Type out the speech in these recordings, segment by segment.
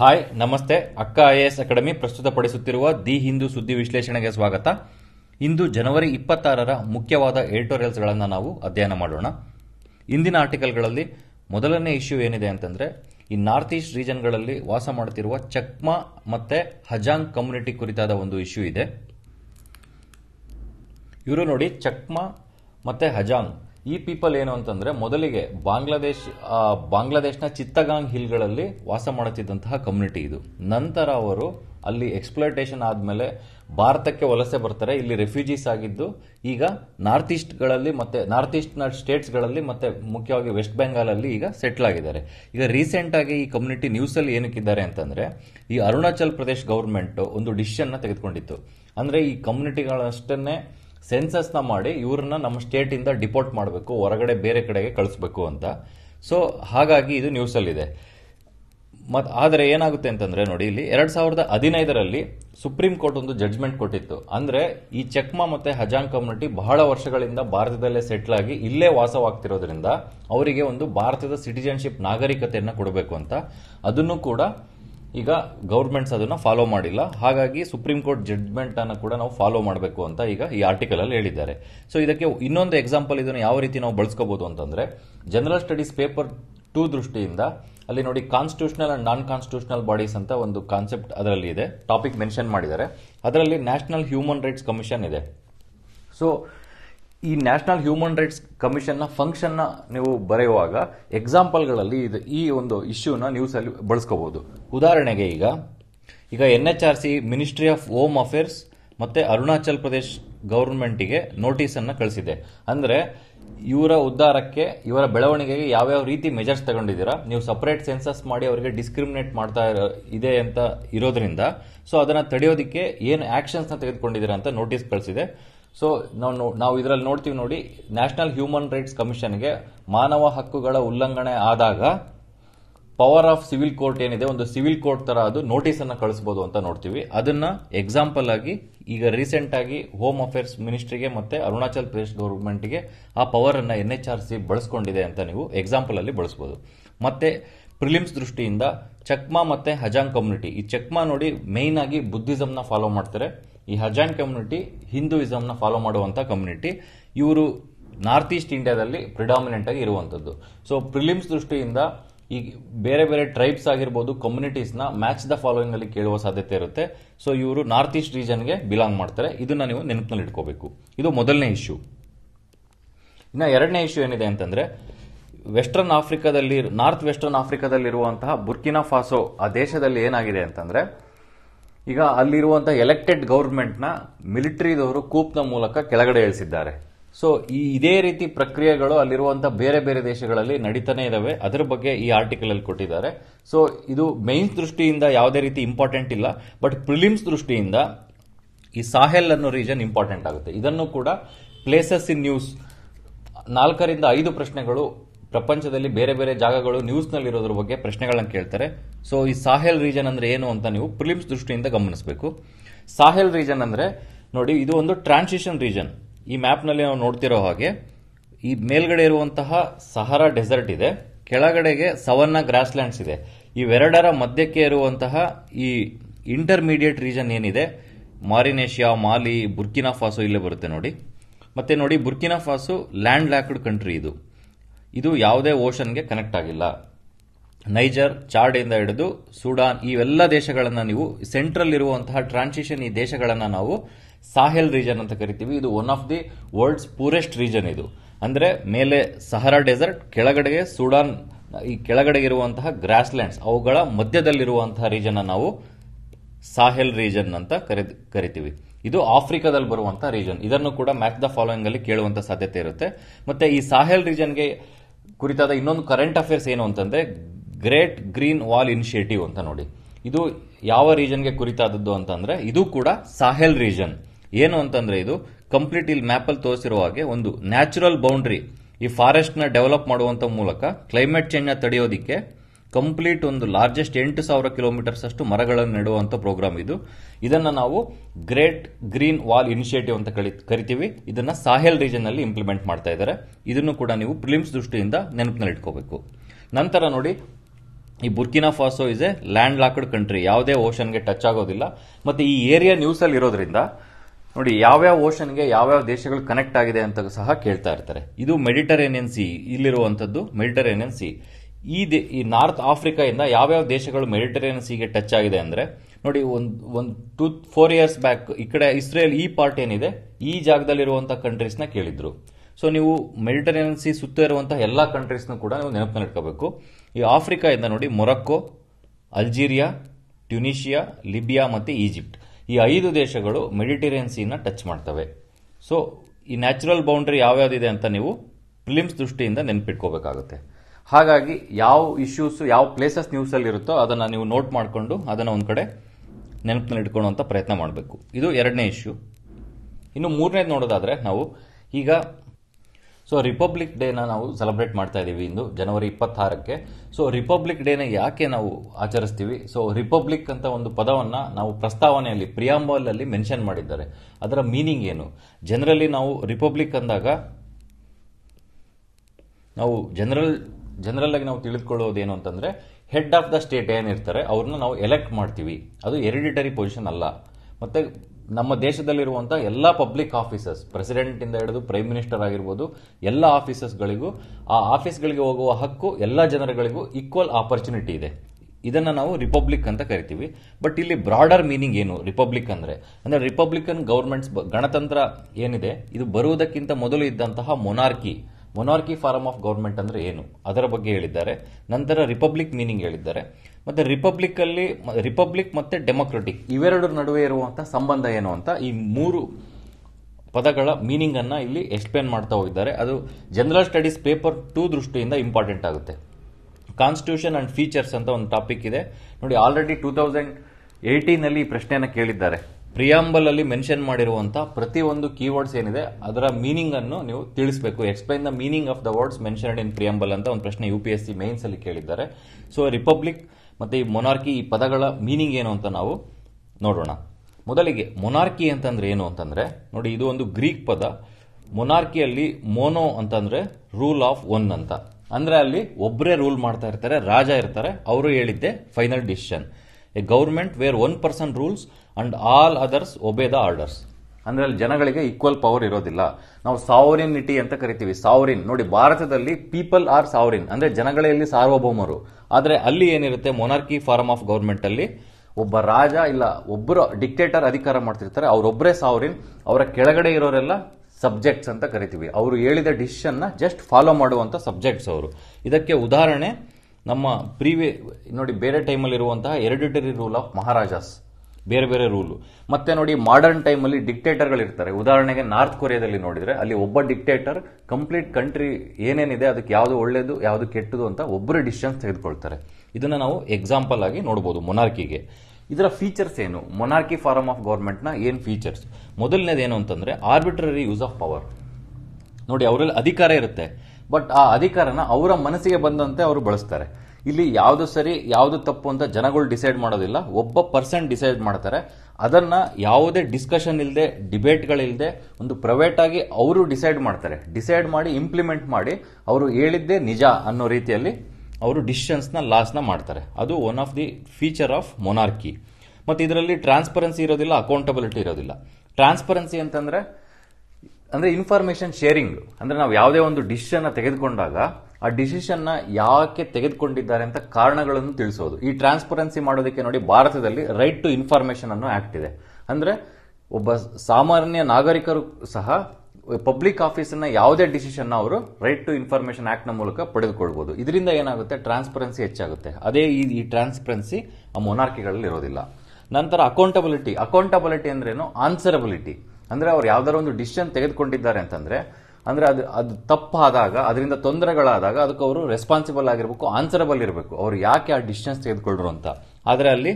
hi ನಮಸ್ತೆ Akka IAS S academy ಪ್ರಸ್ತುತಪಡಿಸುತ್ತಿರುವ the Hindu ಸುದ್ದಿ ವಿಶ್ಲೇಷಣೆಗೆ ಸ್ವಾಗತ ಇಂದು ಜನವರಿ ಇಪ್ಪತ್ತಾರರ ಮುಖ್ಯವಾದ ಎಡಿಟೋರಿಯಲ್ಸ್ಗಳನ್ನು ನಾವು ಅಧ್ಯಯನ ಮಾಡೋಣ ಇಂದಿನ ಆರ್ಟಿಕಲ್ಗಳಲ್ಲಿ ಮೊದಲನೇ ಇಶ್ಯೂ ಏನಿದೆ ಅಂತಂದರೆ ಈ ನಾರ್ತ್ ಈಸ್ಟ್ ರೀಜನ್ಗಳಲ್ಲಿ ವಾಸ ಮಾಡುತ್ತಿರುವ ಚಕ್ಮಾ ಮತ್ತು ಹಜಾಂಗ್ ಕಮ್ಯುನಿಟಿ ಕುರಿತಾದ ಒಂದು ಇಶ್ಯೂ ಇದೆ ಇವರು ನೋಡಿ ಚಕ್ಮಾ ಮತ್ತು ಹಜಾಂಗ್ ಈ ಪೀಪಲ್ ಏನು ಅಂತಂದ್ರೆ ಮೊದಲಿಗೆ ಬಾಂಗ್ಲಾದೇಶ್ ಬಾಂಗ್ಲಾದೇಶ್ನ ಚಿತ್ತಗಾಂಗ್ ಹಿಲ್ಗಳಲ್ಲಿ ವಾಸ ಮಾಡುತ್ತಿದ್ದಂತಹ ಕಮ್ಯುನಿಟಿ ಇದು ನಂತರ ಅವರು ಅಲ್ಲಿ ಎಕ್ಸ್ಪ್ಲೈಟೇಷನ್ ಆದಮೇಲೆ ಭಾರತಕ್ಕೆ ವಲಸೆ ಬರ್ತಾರೆ ಇಲ್ಲಿ ರೆಫ್ಯೂಜೀಸ್ ಆಗಿದ್ದು ಈಗ ನಾರ್ತ್ ಈಸ್ಟ್ಗಳಲ್ಲಿ ಮತ್ತೆ ನಾರ್ತ್ ಈಸ್ಟ್ನ ಸ್ಟೇಟ್ಸ್ಗಳಲ್ಲಿ ಮತ್ತೆ ಮುಖ್ಯವಾಗಿ ವೆಸ್ಟ್ ಬೆಂಗಾಲಲ್ಲಿ ಈಗ ಸೆಟ್ಲ್ ಆಗಿದ್ದಾರೆ ಈಗ ರೀಸೆಂಟ್ ಆಗಿ ಈ ಕಮ್ಯುನಿಟಿ ನ್ಯೂಸಲ್ಲಿ ಏನಕ್ಕಿದ್ದಾರೆ ಅಂತಂದ್ರೆ ಈ ಅರುಣಾಚಲ್ ಪ್ರದೇಶ್ ಗೌರ್ಮೆಂಟು ಒಂದು ಡಿಸಿಷನ್ನ ತೆಗೆದುಕೊಂಡಿತ್ತು ಅಂದ್ರೆ ಈ ಕಮ್ಯುನಿಟಿಗಳಷ್ಟನ್ನೇ ಸೆನ್ಸಸ್ನ ಮಾಡಿ ಇವ್ರನ್ನ ನಮ್ಮ ಸ್ಟೇಟಿಂದ ಡಿಪೋರ್ಟ್ ಮಾಡಬೇಕು ಹೊರಗಡೆ ಬೇರೆ ಕಡೆಗೆ ಕಳಿಸ್ಬೇಕು ಅಂತ ಸೊ ಹಾಗಾಗಿ ಇದು ನ್ಯೂಸಲ್ಲಿದೆ ಮತ್ತು ಆದರೆ ಏನಾಗುತ್ತೆ ಅಂತಂದ್ರೆ ನೋಡಿ ಇಲ್ಲಿ ಎರಡ್ ಸಾವಿರದ ಹದಿನೈದರಲ್ಲಿ ಸುಪ್ರೀಂ ಕೋರ್ಟ್ ಒಂದು ಜಡ್ಜ್ಮೆಂಟ್ ಕೊಟ್ಟಿತ್ತು ಅಂದ್ರೆ ಈ ಚೆಕ್ಮಾ ಮತ್ತೆ ಹಜಾಂಗ್ ಕಮ್ಯುನಿಟಿ ಬಹಳ ವರ್ಷಗಳಿಂದ ಭಾರತದಲ್ಲೇ ಸೆಟ್ಲ್ ಆಗಿ ಇಲ್ಲೇ ವಾಸವಾಗ್ತಿರೋದ್ರಿಂದ ಅವರಿಗೆ ಒಂದು ಭಾರತದ ಸಿಟಿಜನ್ಶಿಪ್ ನಾಗರಿಕತೆಯನ್ನು ಕೊಡಬೇಕು ಅಂತ ಅದನ್ನು ಕೂಡ ಈಗ ಗೌರ್ಮೆಂಟ್ಸ್ ಅದನ್ನು ಫಾಲೋ ಮಾಡಿಲ್ಲ ಹಾಗಾಗಿ ಸುಪ್ರೀಂ ಕೋರ್ಟ್ ಅನ್ನು ಕೂಡ ನಾವು ಫಾಲೋ ಮಾಡಬೇಕು ಅಂತ ಈಗ ಈ ಆರ್ಟಿಕಲ್ ಅಲ್ಲಿ ಹೇಳಿದ್ದಾರೆ ಸೊ ಇದಕ್ಕೆ ಇನ್ನೊಂದು ಎಕ್ಸಾಂಪಲ್ ಇದನ್ನು ಯಾವ ರೀತಿ ನಾವು ಬಳಸ್ಕೋಬಹುದು ಅಂತಂದ್ರೆ ಜನರಲ್ ಸ್ಟಡೀಸ್ ಪೇಪರ್ ಟೂ ದೃಷ್ಟಿಯಿಂದ ಅಲ್ಲಿ ನೋಡಿ constitutional and non constitutional bodies ಅಂತ ಒಂದು ಕಾನ್ಸೆಪ್ಟ್ ಅದರಲ್ಲಿ ಇದೆ ಟಾಪಿಕ್ ಮೆನ್ಷನ್ ಮಾಡಿದ್ದಾರೆ ಅದರಲ್ಲಿ ನ್ಯಾಷನಲ್ ಹ್ಯೂಮನ್ ರೈಟ್ಸ್ ಕಮಿಷನ್ ಇದೆ ಸೊ ಈ ನ್ಯಾಷನಲ್ ಹ್ಯೂಮನ್ ರೈಟ್ಸ್ ಕಮಿಷನ್ನ ಫಂಕ್ಷನ್ನ ನೀವು ಬರೆಯುವಾಗ ಎಕ್ಸಾಂಪಲ್ಗಳಲ್ಲಿ ಇದು ಈ ಒಂದು ಇಶ್ಯೂನ ನ್ಯೂಸಲ್ಲಿ ಬಳಸ್ಕೋಬಹುದು ಉದಾಹರಣೆಗೆ ಈಗ ಈಗ N H R C ministry of home affairs ಮತ್ತು ಅರುಣಾಚಲ್ ಪ್ರದೇಶ್ ಗೌರ್ಮೆಂಟಿಗೆ ನೋಟಿಸನ್ನು ಕಳಿಸಿದೆ ಅಂದರೆ ಇವರ ಉದ್ಧಾರಕ್ಕೆ ಇವರ ಬೆಳವಣಿಗೆಗೆ ಯಾವ್ಯಾವ ರೀತಿ ಮೆಜರ್ಸ್ ತಗೊಂಡಿದ್ದೀರಾ ನೀವು ಸಪ್ರೇಟ್ ಸೆನ್ಸಸ್ ಮಾಡಿ ಅವರಿಗೆ ಡಿಸ್ಕ್ರಿಮಿನೇಟ್ ಮಾಡ್ತಾ ಇದೆ ಅಂತ ಇರೋದ್ರಿಂದ ಸೊ ಅದನ್ನು ತಡೆಯೋದಕ್ಕೆ ಏನು ಆ್ಯಕ್ಷನ್ಸ್ನ ತೆಗೆದುಕೊಂಡಿದ್ದೀರಾ ಅಂತ ನೋಟಿಸ್ ಕಳಿಸಿದೆ ಸೊ ನಾವು ನಾವು ಇದರಲ್ಲಿ ನೋಡ್ತೀವಿ ನೋಡಿ ನ್ಯಾಷನಲ್ ಹ್ಯೂಮನ್ ರೈಟ್ಸ್ ಕಮಿಷನ್ಗೆ ಮಾನವ ಹಕ್ಕುಗಳ ಉಲ್ಲಂಘನೆ ಆದಾಗ ಪವರ್ ಆಫ್ ಸಿವಿಲ್ ಕೋರ್ಟ್ ಏನಿದೆ ಒಂದು ಸಿವಿಲ್ ಕೋರ್ಟ್ ತರ ಅದು ನೋಟಿಸ್ ಅನ್ನು ಕಳಿಸಬಹುದು ಅಂತ ನೋಡ್ತೀವಿ ಅದನ್ನ ಎಕ್ಸಾಂಪಲ್ ಆಗಿ ಈಗ ರೀಸೆಂಟ್ ಆಗಿ ಹೋಮ್ ಅಫೇರ್ಸ್ ಮಿನಿಸ್ಟ್ರಿಗೆ ಮತ್ತೆ ಅರುಣಾಚಲ್ ಪ್ರದೇಶ್ ಗವರ್ಮೆಂಟ್ಗೆ ಆ ಪವರ್ ಅನ್ನ ಎನ್ ಎಚ್ ಆರ್ ಸಿ ಬಳಸ್ಕೊಂಡಿದೆ ಅಂತ ನೀವು ಎಕ್ಸಾಂಪಲ್ ಅಲ್ಲಿ ಬಳಸಬಹುದು ಮತ್ತೆ ಪ್ರಿಲಿಮ್ಸ್ ದೃಷ್ಟಿಯಿಂದ ಚಕ್ಮಾ ಮತ್ತು ಹಜಾಂಗ್ ಕಮ್ಯುನಿಟಿ ಈ ಚಕ್ಮಾ ನೋಡಿ ಮೇಯ್ನ್ ಆಗಿ ಬುದ್ಧಿಸಮ್ನ ಫಾಲೋ ಮಾಡ್ತಾರೆ ಈ ಹಜಾಂಗ್ ಕಮ್ಯುನಿಟಿ ಹಿಂದೂಯಿಸಮ್ನ ಫಾಲೋ ಮಾಡುವಂಥ ಕಮ್ಯುನಿಟಿ ಇವರು ನಾರ್ತ್ ಈಸ್ಟ್ ಇಂಡಿಯಾದಲ್ಲಿ ಪ್ರಿಡಾಮಿನೆಂಟ್ ಆಗಿ ಇರುವಂಥದ್ದು ಸೊ ಪ್ರಿಲಿಮ್ಸ್ ದೃಷ್ಟಿಯಿಂದ ಈ ಬೇರೆ ಬೇರೆ ಟ್ರೈಬ್ಸ್ ಆಗಿರ್ಬೋದು ಕಮ್ಯುನಿಟೀಸ್ನ ಮ್ಯಾಚ್ ದ ಫಾಲೋಯಿಂಗ್ ಅಲ್ಲಿ ಕೇಳುವ ಸಾಧ್ಯತೆ ಇರುತ್ತೆ ಸೊ ಇವರು ನಾರ್ತ್ ಈಸ್ಟ್ ರೀಜನ್ಗೆ ಬಿಲಾಂಗ್ ಮಾಡ್ತಾರೆ ಇದನ್ನ ನೀವು ನೆನಪಿನಲ್ಲಿ ಇಟ್ಕೋಬೇಕು ಇದು ಮೊದಲನೇ ಇಶ್ಯೂ ಇನ್ನು ಎರಡನೇ ಇಶ್ಯೂ ಏನಿದೆ ಅಂತಂದ್ರೆ ವೆಸ್ಟರ್ನ್ ಆಫ್ರಿಕಾದಲ್ಲಿ ನಾರ್ತ್ ವೆಸ್ಟರ್ನ್ ಆಫ್ರಿಕಾದಲ್ಲಿರುವಂತಹ ಬುರ್ಕಿನಾ ಫಾಸೋ ಆ ದೇಶದಲ್ಲಿ ಏನಾಗಿದೆ ಅಂತಂದ್ರೆ ಈಗ ಅಲ್ಲಿರುವಂತಹ ಎಲೆಕ್ಟೆಡ್ ಗೌರ್ಮೆಂಟ್ನ ಮಿಲಿಟರಿದವರು ಕೂಪ್ನ ಮೂಲಕ ಕೆಳಗಡೆ ಇಳಿಸಿದ್ದಾರೆ ಸೊ ಈ ಇದೇ ರೀತಿ ಪ್ರಕ್ರಿಯೆಗಳು ಅಲ್ಲಿರುವಂತಹ ಬೇರೆ ಬೇರೆ ದೇಶಗಳಲ್ಲಿ ನಡೀತಾನೆ ಇದ್ದಾವೆ ಅದರ ಬಗ್ಗೆ ಈ ಆರ್ಟಿಕಲ್ ಅಲ್ಲಿ ಕೊಟ್ಟಿದ್ದಾರೆ ಸೊ ಇದು ಮೈನ್ಸ್ ದೃಷ್ಟಿಯಿಂದ ಯಾವುದೇ ರೀತಿ ಇಂಪಾರ್ಟೆಂಟ್ ಇಲ್ಲ ಬಟ್ ಪ್ರಿಲಿಮ್ಸ್ ದೃಷ್ಟಿಯಿಂದ ಈ ಸಾಹೆಲ್ ಅನ್ನೋ ರೀಜನ್ ಇಂಪಾರ್ಟೆಂಟ್ ಆಗುತ್ತೆ ಇದನ್ನು ಕೂಡ ಪ್ಲೇಸಸ್ ಇನ್ ನ್ಯೂಸ್ ನಾಲ್ಕರಿಂದ ಐದು ಪ್ರಶ್ನೆಗಳು ಪ್ರಪಂಚದಲ್ಲಿ ಬೇರೆ ಬೇರೆ ಜಾಗಗಳು ನ್ಯೂಸ್ನಲ್ಲಿರೋದ್ರ ಬಗ್ಗೆ ಪ್ರಶ್ನೆಗಳನ್ನ ಕೇಳ್ತಾರೆ ಸೊ ಈ ಸಾಹೆಲ್ ರೀಜನ್ ಅಂದರೆ ಏನು ಅಂತ ನೀವು ಪ್ರಿಲಿಮ್ಸ್ ದೃಷ್ಟಿಯಿಂದ ಗಮನಿಸಬೇಕು ಸಾಹೆಲ್ ರೀಜನ್ ಅಂದರೆ ನೋಡಿ ಇದು ಒಂದು ಟ್ರಾನ್ಸಿಷನ್ ರೀಜನ್ ಈ ಮ್ಯಾಪ್ನಲ್ಲಿ ನಾವು ನೋಡ್ತಿರೋ ಹಾಗೆ ಈ ಮೇಲ್ಗಡೆ ಇರುವಂತಹ ಸಹಾರಾ ಡೆಸರ್ಟ್ ಇದೆ ಕೆಳಗಡೆಗೆ ಸವನ್ನ ಗ್ರಾಸ್ಲ್ಯಾಂಡ್ಸ್ ಇದೆ ಇವೆರಡರ ಮಧ್ಯಕ್ಕೆ ಇರುವಂತಹ ಈ ಇಂಟರ್ಮೀಡಿಯೇಟ್ ರೀಜನ್ ಏನಿದೆ ಮಾರಿನೇಷಿಯಾ ಮಾಲಿ ಬುರ್ಕಿನಾ ಫಾಸು ಇಲ್ಲೇ ಬರುತ್ತೆ ನೋಡಿ ಮತ್ತೆ ನೋಡಿ Burkina Faso land locked country ಇದು ಇದು ಯಾವುದೇ ಓಷನ್ಗೆ ಕನೆಕ್ಟ್ ಆಗಿಲ್ಲ ನೈಜರ್ ಇಂದ ಹಿಡಿದು ಸೂಡಾನ್ ಇವೆಲ್ಲ ದೇಶಗಳನ್ನು ನೀವು ಸೆಂಟ್ರಲ್ ಇರುವಂತಹ ಟ್ರಾನ್ಸಿಷನ್ ಈ ದೇಶಗಳನ್ನು ನಾವು ಸಾಹೆಲ್ ರೀಜನ್ ಅಂತ ಕರಿತೀವಿ ಇದು one of the world's poorest region ಇದು ಅಂದರೆ ಮೇಲೆ ಸಹರಾ ಡೆಸರ್ಟ್ ಕೆಳಗಡೆಗೆ ಸುಡಾನ್ ಈ ಕೆಳಗಡೆ ಇರುವಂತಹ ಗ್ರಾಸ್ಲ್ಯಾಂಡ್ಸ್ ಅವುಗಳ ಮಧ್ಯದಲ್ಲಿರುವಂತಹ ರೀಜನ್ ನಾವು ಸಾಹೆಲ್ ರೀಜನ್ ಅಂತ ಕರಿತೀವಿ ಇದು ಆಫ್ರಿಕಾದಲ್ಲಿ ಬರುವಂತಹ ರೀಜನ್ ಇದನ್ನು ಕೂಡ ಮ್ಯಾಚ್ ದ ಫಾಲೋಯಿಂಗ್ ಅಲ್ಲಿ ಕೇಳುವಂತ ಸಾಧ್ಯತೆ ಇರುತ್ತೆ ಮತ್ತೆ ಈ ಸಾಹೆಲ್ ರೀಜನ್ಗೆ ಕುರಿತಾದ ಇನ್ನೊಂದು ಕರೆಂಟ್ ಅಫೇರ್ಸ್ ಏನು ಅಂತಂದ್ರೆ ಗ್ರೇಟ್ ಗ್ರೀನ್ ವಾಲ್ ಇನಿಷಿಯೇಟಿವ್ ಅಂತ ನೋಡಿ ಇದು ಯಾವ ರೀಜನ್ಗೆ ಕುರಿತಾದದ್ದು ಅಂತಂದ್ರೆ ಇದು ಕೂಡ ಸಾಹೆಲ್ ರೀಜನ್ ಏನು ಅಂತಂದ್ರೆ ಇದು ಕಂಪ್ಲೀಟ್ ಇಲ್ಲಿ ಅಲ್ಲಿ ತೋರಿಸಿರುವ ಹಾಗೆ ಒಂದು ನ್ಯಾಚುರಲ್ ಬೌಂಡ್ರಿ ಈ ನ ಡೆವಲಪ್ ಮಾಡುವಂತ ಮೂಲಕ ಕ್ಲೈಮೇಟ್ ನ ತಡೆಯೋದಕ್ಕೆ ಕಂಪ್ಲೀಟ್ ಒಂದು ಲಾರ್ಜೆಸ್ಟ್ ಎಂಟು ಸಾವಿರ ಕಿಲೋಮೀಟರ್ಸ್ ಅಷ್ಟು ಮರಗಳನ್ನು ನೆಡುವಂಥ ಪ್ರೋಗ್ರಾಮ್ ಇದು ಇದನ್ನು ನಾವು ಗ್ರೇಟ್ ಗ್ರೀನ್ ವಾಲ್ ಇನಿಷಿಯೇಟಿವ್ ಅಂತ ಕರಿತೀವಿ ಕರಿತೀವಿ ಇದನ್ನು ಸಾಹೆಲ್ ಅಲ್ಲಿ ಇಂಪ್ಲಿಮೆಂಟ್ ಮಾಡ್ತಾ ಇದ್ದಾರೆ ಇದನ್ನು ಕೂಡ ನೀವು ಪ್ರಿಲಿಮ್ಸ್ ದೃಷ್ಟಿಯಿಂದ ನೆನಪಿನಲ್ಲಿ ಇಟ್ಕೋಬೇಕು ನಂತರ ನೋಡಿ ಈ Burkina Faso is a land locked country ಯಾವುದೇ ಓಷನ್ಗೆ ಟಚ್ ಆಗೋದಿಲ್ಲ ಮತ್ತೆ ಈ ಏರಿಯಾ ನ್ಯೂಸ್ ಅಲ್ಲಿ ಇರೋದ್ರಿಂದ ನೋಡಿ ಯಾವ್ಯಾವ ಓಷನ್ಗೆ ಯಾವ್ಯಾವ ದೇಶಗಳು ಕನೆಕ್ಟ್ ಆಗಿದೆ ಅಂತ ಸಹ ಕೇಳ್ತಾ ಇರ್ತಾರೆ ಇದು ಮೆಡಿಟರೇನಿಯನ್ ಸಿ ಇಲ್ಲಿರುವಂತದ್ದು ಮೆಡಿಟರೇನಿಯನ್ ಸಿ ಈ ದೇ ಈ ನಾರ್ತ್ ಆಫ್ರಿಕಾದಿಂದ ಯಾವ್ಯಾವ ದೇಶಗಳು ಮೆಡಿಟರೇನಿಯನ್ ಸೀಗೆ ಟಚ್ ಆಗಿದೆ ಅಂದರೆ ನೋಡಿ ಒಂದು ಒಂದು ಟೂ ಫೋರ್ ಇಯರ್ಸ್ ಬ್ಯಾಕ್ ಈ ಕಡೆ ಇಸ್ರೇಲ್ ಈ ಪಾರ್ಟ್ ಏನಿದೆ ಈ ಜಾಗದಲ್ಲಿರುವಂಥ ಕಂಟ್ರೀಸ್ನ ಕೇಳಿದ್ರು ಸೊ ನೀವು ಮೆಡಿಟರೇನಿಯನ್ ಸೀ ಸುತ್ತ ಇರುವಂಥ ಎಲ್ಲ ಕಂಟ್ರೀಸ್ನೂ ಕೂಡ ನೀವು ನೆನಪಿನಲ್ಲಿ ಇಟ್ಕೋಬೇಕು ಈ ಇಂದ ನೋಡಿ ಮೊರಕ್ಕೊ ಅಲ್ಜೀರಿಯಾ ಟ್ಯುನೀಷಿಯಾ ಲಿಬಿಯಾ ಮತ್ತು ಈಜಿಪ್ಟ್ ಈ ಐದು ದೇಶಗಳು ಮೆಡಿಟೇರಿಯನ್ ನ ಟಚ್ ಮಾಡ್ತವೆ ಸೊ ಈ ನ್ಯಾಚುರಲ್ ಬೌಂಡ್ರಿ ಯಾವ್ಯಾವುದಿದೆ ಅಂತ ನೀವು ಫಿಲಿಮ್ಸ್ ದೃಷ್ಟಿಯಿಂದ ನೆನಪಿಟ್ಕೋಬೇಕಾಗುತ್ತೆ ಹಾಗಾಗಿ ಯಾವ ಇಶ್ಯೂಸ್ ಯಾವ ಪ್ಲೇಸಸ್ ಇರುತ್ತೋ ಅದನ್ನು ನೀವು ನೋಟ್ ಮಾಡಿಕೊಂಡು ಅದನ್ನು ಒಂದು ಕಡೆ ನೆನಪಿನಲ್ಲಿ ಇಟ್ಕೊಳ್ಳುವಂಥ ಪ್ರಯತ್ನ ಮಾಡಬೇಕು ಇದು ಎರಡನೇ ಇಶ್ಯೂ ಇನ್ನು ಮೂರನೇದು ನೋಡೋದಾದ್ರೆ ನಾವು ಈಗ ಸೊ ರಿಪಬ್ಲಿಕ್ ಡೇನ ನಾವು ಸೆಲೆಬ್ರೇಟ್ ಮಾಡ್ತಾ ಇದ್ದೀವಿ ಇಂದು ಜನವರಿ ಇಪ್ಪತ್ತಾರಕ್ಕೆ ಸೊ ರಿಪಬ್ಲಿಕ್ ಡೇನ ಯಾಕೆ ನಾವು ಆಚರಿಸ್ತೀವಿ ಸೊ ರಿಪಬ್ಲಿಕ್ ಅಂತ ಒಂದು ಪದವನ್ನು ನಾವು ಪ್ರಸ್ತಾವನೆಯಲ್ಲಿ ಅಲ್ಲಿ ಮೆನ್ಷನ್ ಮಾಡಿದ್ದಾರೆ ಅದರ ಮೀನಿಂಗ್ ಏನು ಜನರಲ್ಲಿ ನಾವು ರಿಪಬ್ಲಿಕ್ ಅಂದಾಗ ನಾವು ಜನರಲ್ ಜನರಲ್ ಆಗಿ ನಾವು ಏನು ಅಂತಂದರೆ ಹೆಡ್ ಆಫ್ ದ ಸ್ಟೇಟ್ ಏನಿರ್ತಾರೆ ಅವ್ರನ್ನ ನಾವು ಎಲೆಕ್ಟ್ ಮಾಡ್ತೀವಿ ಅದು ಎರಿಡಿಟರಿ ಪೊಸಿಷನ್ ಅಲ್ಲ ಮತ್ತು ನಮ್ಮ ದೇಶದಲ್ಲಿರುವಂಥ ಎಲ್ಲ ಪಬ್ಲಿಕ್ ಆಫೀಸಸ್ ಪ್ರೆಸಿಡೆಂಟಿಂದ ಹಿಡಿದು ಪ್ರೈಮ್ ಮಿನಿಸ್ಟರ್ ಆಗಿರ್ಬೋದು ಎಲ್ಲ ಆಫೀಸಸ್ಗಳಿಗೂ ಆ ಆಫೀಸ್ಗಳಿಗೆ ಹೋಗುವ ಹಕ್ಕು ಎಲ್ಲ ಜನರುಗಳಿಗೂ ಈಕ್ವಲ್ ಆಪರ್ಚುನಿಟಿ ಇದೆ ಇದನ್ನು ನಾವು ರಿಪಬ್ಲಿಕ್ ಅಂತ ಕರಿತೀವಿ ಬಟ್ ಇಲ್ಲಿ ಬ್ರಾಡರ್ ಮೀನಿಂಗ್ ಏನು ರಿಪಬ್ಲಿಕ್ ಅಂದರೆ ಅಂದರೆ ರಿಪಬ್ಲಿಕನ್ ಗೌರ್ಮೆಂಟ್ಸ್ ಗಣತಂತ್ರ ಏನಿದೆ ಇದು ಬರುವುದಕ್ಕಿಂತ ಮೊದಲು ಇದ್ದಂತಹ monarchy monarchy form of government ಅಂದರೆ ಏನು ಅದರ ಬಗ್ಗೆ ಹೇಳಿದ್ದಾರೆ ನಂತರ ರಿಪಬ್ಲಿಕ್ ಮೀನಿಂಗ್ ಹೇಳಿದ್ದಾರೆ ಮತ್ತು ರಿಪಬ್ಲಿಕ್ಕಲ್ಲಿ ರಿಪಬ್ಲಿಕ್ ಮತ್ತು ಡೆಮೊಕ್ರೆಟಿಕ್ ಇವೆರಡರ ನಡುವೆ ಇರುವಂಥ ಸಂಬಂಧ ಏನು ಅಂತ ಈ ಮೂರು ಪದಗಳ ಮೀನಿಂಗನ್ನು ಇಲ್ಲಿ ಎಕ್ಸ್ಪ್ಲೇನ್ ಮಾಡ್ತಾ ಹೋಗಿದ್ದಾರೆ ಅದು ಜನರಲ್ ಸ್ಟಡೀಸ್ ಪೇಪರ್ ಟೂ ದೃಷ್ಟಿಯಿಂದ ಇಂಪಾರ್ಟೆಂಟ್ ಆಗುತ್ತೆ ಕಾನ್ಸ್ಟಿಟ್ಯೂಷನ್ ಆ್ಯಂಡ್ ಫೀಚರ್ಸ್ ಅಂತ ಒಂದು ಟಾಪಿಕ್ ಇದೆ ನೋಡಿ ಆಲ್ರೆಡಿ ಟೂ ತೌಸಂಡ್ ಏಯ್ಟೀನಲ್ಲಿ ಈ ಪ್ರಶ್ನೆಯನ್ನು ಕೇಳಿದ್ದಾರೆ ಪ್ರಿಯಾಂಬಲಲ್ಲಿ ಮೆನ್ಷನ್ ಮಾಡಿರುವಂಥ ಪ್ರತಿಯೊಂದು ಕೀವರ್ಡ್ಸ್ ಏನಿದೆ ಅದರ ಅನ್ನು ನೀವು ತಿಳಿಸಬೇಕು explain the meaning of the words mentioned in preamble ಅಂತ ಒಂದು ಪ್ರಶ್ನೆ ಯು ಪಿ ಎಸ್ ಸಿ ಮೇನ್ಸಲ್ಲಿ ಕೇಳಿದ್ದಾರೆ ಸೊ ರಿಪಬ್ಲಿಕ್ ಮತ್ತೆ ಈ ಮೊನಾರ್ಕಿ ಈ ಪದಗಳ ಮೀನಿಂಗ್ ಏನು ಅಂತ ನಾವು ನೋಡೋಣ ಮೊದಲಿಗೆ ಮೊನಾರ್ಕಿ ಅಂತಂದ್ರೆ ಏನು ಅಂತಂದ್ರೆ ನೋಡಿ ಇದು ಒಂದು ಗ್ರೀಕ್ ಪದ ಮೊನಾರ್ಕಿಯಲ್ಲಿ ಮೋನೋ ಅಂತಂದ್ರೆ ರೂಲ್ ಆಫ್ ಒನ್ ಅಂತ ಅಂದ್ರೆ ಅಲ್ಲಿ ಒಬ್ಬರೇ ರೂಲ್ ಮಾಡ್ತಾ ಇರ್ತಾರೆ ರಾಜ ಇರ್ತಾರೆ ಅವರು ಹೇಳಿದ್ದೆ final decision a government where one person rules and all others obey the orders ಅಂದರೆ ಅಲ್ಲಿ ಜನಗಳಿಗೆ ಈಕ್ವಲ್ ಪವರ್ ಇರೋದಿಲ್ಲ ನಾವು ಸಾವರಿನ್ ಸಾವರಿನಿಟಿ ಅಂತ ಕರಿತೀವಿ ಸಾವರಿನ್ ನೋಡಿ ಭಾರತದಲ್ಲಿ ಪೀಪಲ್ ಆರ್ ಸಾವರಿನ್ ಅಂದರೆ ಜನಗಳಲ್ಲಿ ಸಾರ್ವಭೌಮರು ಆದರೆ ಅಲ್ಲಿ ಏನಿರುತ್ತೆ ಮೊನಾರ್ಕಿ ಫಾರ್ಮ್ ಆಫ್ ಅಲ್ಲಿ ಒಬ್ಬ ರಾಜ ಇಲ್ಲ ಒಬ್ಬರು ಡಿಕ್ಟೇಟರ್ ಅಧಿಕಾರ ಮಾಡ್ತಿರ್ತಾರೆ ಅವರೊಬ್ಬರೇ ಸಾವರಿನ್ ಅವರ ಕೆಳಗಡೆ ಇರೋರೆಲ್ಲ ಸಬ್ಜೆಕ್ಟ್ಸ್ ಅಂತ ಕರಿತೀವಿ ಅವರು ಹೇಳಿದ ಡಿಸಿಷನ್ನ ಜಸ್ಟ್ ಫಾಲೋ ಮಾಡುವಂಥ ಸಬ್ಜೆಕ್ಟ್ಸ್ ಅವರು ಇದಕ್ಕೆ ಉದಾಹರಣೆ ನಮ್ಮ ಪ್ರೀವಿ ನೋಡಿ ಬೇರೆ ಟೈಮಲ್ಲಿರುವಂತಹ ಇರುವಂತಹ ಎರಿಡಿಟರಿ ರೂಲ್ ಆಫ್ ಮಹಾರಾಜಾಸ್ ಬೇರೆ ಬೇರೆ ರೂಲು ಮತ್ತೆ ನೋಡಿ ಮಾಡರ್ನ್ ಟೈಮಲ್ಲಿ ಇರ್ತಾರೆ ಉದಾಹರಣೆಗೆ ನಾರ್ತ್ ಕೊರಿಯಾದಲ್ಲಿ ನೋಡಿದರೆ ಅಲ್ಲಿ ಒಬ್ಬ ಡಿಕ್ಟೇಟರ್ ಕಂಪ್ಲೀಟ್ ಕಂಟ್ರಿ ಏನೇನಿದೆ ಅದಕ್ಕೆ ಯಾವುದು ಒಳ್ಳೆಯದು ಯಾವುದು ಕೆಟ್ಟದು ಅಂತ ಒಬ್ಬರು ಡಿಸಿಷನ್ಸ್ ತೆಗೆದುಕೊಳ್ತಾರೆ ಇದನ್ನು ನಾವು ಎಕ್ಸಾಂಪಲ್ ಆಗಿ ನೋಡ್ಬೋದು ಮೊನಾರ್ಕಿಗೆ ಇದರ ಫೀಚರ್ಸ್ ಏನು ಮೊನಾರ್ಕಿ ಫಾರಮ್ ಆಫ್ ಗೌರ್ಮೆಂಟ್ನ ಏನು ಫೀಚರ್ಸ್ ಏನು ಅಂತಂದರೆ ಆರ್ಬಿಟ್ರರಿ ಯೂಸ್ ಆಫ್ ಪವರ್ ನೋಡಿ ಅವರಲ್ಲಿ ಅಧಿಕಾರ ಇರುತ್ತೆ ಬಟ್ ಆ ಅಧಿಕಾರನ ಅವರ ಮನಸ್ಸಿಗೆ ಬಂದಂತೆ ಅವರು ಬಳಸ್ತಾರೆ ಇಲ್ಲಿ ಯಾವುದು ಸರಿ ಯಾವುದು ತಪ್ಪು ಅಂತ ಜನಗಳು ಡಿಸೈಡ್ ಮಾಡೋದಿಲ್ಲ ಒಬ್ಬ ಪರ್ಸನ್ ಡಿಸೈಡ್ ಮಾಡ್ತಾರೆ ಅದನ್ನ ಯಾವುದೇ ಡಿಸ್ಕಷನ್ ಇಲ್ಲದೆ ಡಿಬೇಟ್ಗಳಿಲ್ಲದೆ ಒಂದು ಪ್ರೈವೇಟ್ ಆಗಿ ಅವರು ಡಿಸೈಡ್ ಮಾಡ್ತಾರೆ ಡಿಸೈಡ್ ಮಾಡಿ ಇಂಪ್ಲಿಮೆಂಟ್ ಮಾಡಿ ಅವರು ಹೇಳಿದ್ದೇ ನಿಜ ಅನ್ನೋ ರೀತಿಯಲ್ಲಿ ಅವರು ಡಿಸಿಷನ್ಸ್ನ ಲಾಸ್ನ ಮಾಡ್ತಾರೆ ಅದು one of the feature of monarchy ಮತ್ತು ಇದರಲ್ಲಿ ಟ್ರಾನ್ಸ್ಪರೆನ್ಸಿ ಇರೋದಿಲ್ಲ ಅಕೌಂಟಬಿಲಿಟಿ ಇರೋದಿಲ್ಲ ಟ್ರಾನ್ಸ್ಪರೆನ್ಸಿ ಅಂತಂದರೆ ಅಂದರೆ ಇನ್ಫಾರ್ಮೇಷನ್ ಶೇರಿಂಗ್ ಅಂದರೆ ನಾವು ಯಾವುದೇ ಒಂದು ಡಿಸಿಷನ್ ತೆಗೆದುಕೊಂಡಾಗ ಆ ಡಿಸಿಷನ್ನ ಯಾಕೆ ತೆಗೆದುಕೊಂಡಿದ್ದಾರೆ ಅಂತ ಕಾರಣಗಳನ್ನು ತಿಳಿಸೋದು ಈ ಟ್ರಾನ್ಸ್ಪರೆನ್ಸಿ ಮಾಡೋದಕ್ಕೆ ನೋಡಿ ಭಾರತದಲ್ಲಿ ರೈಟ್ ಟು ಇನ್ಫಾರ್ಮೇಶನ್ ಅನ್ನೋ ಆಕ್ಟ್ ಇದೆ ಅಂದರೆ ಒಬ್ಬ ಸಾಮಾನ್ಯ ನಾಗರಿಕರು ಸಹ ಪಬ್ಲಿಕ್ ಆಫೀಸನ್ನ ಯಾವುದೇ ಡಿಸಿಷನ್ ಅವರು ರೈಟ್ ಟು ಆಕ್ಟ್ ನ ಮೂಲಕ ಪಡೆದುಕೊಳ್ಬೋದು ಇದರಿಂದ ಏನಾಗುತ್ತೆ ಟ್ರಾನ್ಸ್ಪರೆನ್ಸಿ ಹೆಚ್ಚಾಗುತ್ತೆ ಅದೇ ಈ ಟ್ರಾನ್ಸ್ಪರೆನ್ಸಿ ಆ ಮೊನಾರ್ಕಿಗಳಲ್ಲಿ ಇರೋದಿಲ್ಲ ನಂತರ ಅಕೌಂಟಬಿಲಿಟಿ ಅಕೌಂಟಬಿಲಿಟಿ ಅಂದ್ರೇನು ಆನ್ಸರಬಿಲಿಟಿ ಅಂದರೆ ಅವ್ರು ಯಾವ್ದಾರ ಒಂದು ಡಿಸಿಷನ್ ತೆಗೆದುಕೊಂಡಿದ್ದಾರೆ ಅಂತಂದರೆ ಅಂದರೆ ಅದು ಅದು ತಪ್ಪಾದಾಗ ಅದರಿಂದ ತೊಂದರೆಗಳಾದಾಗ ಅದಕ್ಕೆ ಅವರು ರೆಸ್ಪಾನ್ಸಿಬಲ್ ಆಗಿರಬೇಕು ಆನ್ಸರಬಲ್ ಇರಬೇಕು ಅವ್ರು ಯಾಕೆ ಆ ಡಿಸಿಷನ್ಸ್ ತೆಗೆದುಕೊಳ್ಳರು ಅಂತ ಆದರೆ ಅಲ್ಲಿ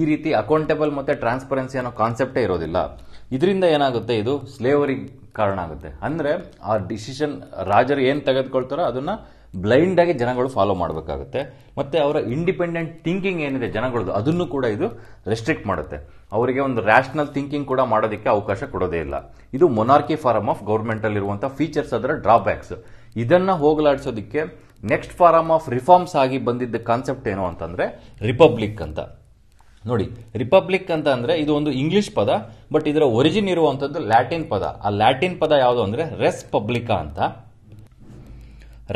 ಈ ರೀತಿ ಅಕೌಂಟೆಬಲ್ ಮತ್ತು ಟ್ರಾನ್ಸ್ಪರೆನ್ಸಿ ಅನ್ನೋ ಕಾನ್ಸೆಪ್ಟೇ ಇರೋದಿಲ್ಲ ಇದರಿಂದ ಏನಾಗುತ್ತೆ ಇದು ಸ್ಲೇವರಿ ಕಾರಣ ಆಗುತ್ತೆ ಅಂದರೆ ಆ ಡಿಸಿಷನ್ ರಾಜರು ಏನು ತೆಗೆದುಕೊಳ್ತಾರೋ ಅದನ್ನು ಬ್ಲೈಂಡ್ ಆಗಿ ಜನಗಳು ಫಾಲೋ ಮಾಡಬೇಕಾಗುತ್ತೆ ಮತ್ತೆ ಅವರ ಇಂಡಿಪೆಂಡೆಂಟ್ ಥಿಂಕಿಂಗ್ ಏನಿದೆ ಜನಗಳದ್ದು ಅದನ್ನು ಕೂಡ ಇದು ರೆಸ್ಟ್ರಿಕ್ಟ್ ಮಾಡುತ್ತೆ ಅವರಿಗೆ ಒಂದು ರ್ಯಾಷನಲ್ ಥಿಂಕಿಂಗ್ ಕೂಡ ಮಾಡೋದಕ್ಕೆ ಅವಕಾಶ ಕೊಡೋದೇ ಇಲ್ಲ ಇದು ಮೊನಾರ್ಕಿ ಫಾರಮ್ ಆಫ್ ಗೌರ್ಮೆಂಟಲ್ಲಿರುವಂಥ ಫೀಚರ್ಸ್ ಅದರ ಡ್ರಾಬ್ಯಾಕ್ಸ್ ಇದನ್ನ ಹೋಗಲಾಡಿಸೋದಕ್ಕೆ ನೆಕ್ಸ್ಟ್ ಫಾರಮ್ ಆಫ್ ರಿಫಾರ್ಮ್ಸ್ ಆಗಿ ಬಂದಿದ್ದ ಕಾನ್ಸೆಪ್ಟ್ ಏನು ಅಂತಂದ್ರೆ ರಿಪಬ್ಲಿಕ್ ಅಂತ ನೋಡಿ ರಿಪಬ್ಲಿಕ್ ಅಂತ ಅಂದ್ರೆ ಇದು ಒಂದು ಇಂಗ್ಲಿಷ್ ಪದ ಬಟ್ ಇದರ ಒರಿಜಿನ್ ಇರುವಂತದ್ದು ಲ್ಯಾಟಿನ್ ಪದ ಆ ಲ್ಯಾಟಿನ್ ಪದ ಯಾವುದು ಅಂದ್ರೆ ರೆಸ್ ಪಬ್ಲಿಕಾ ಅಂತ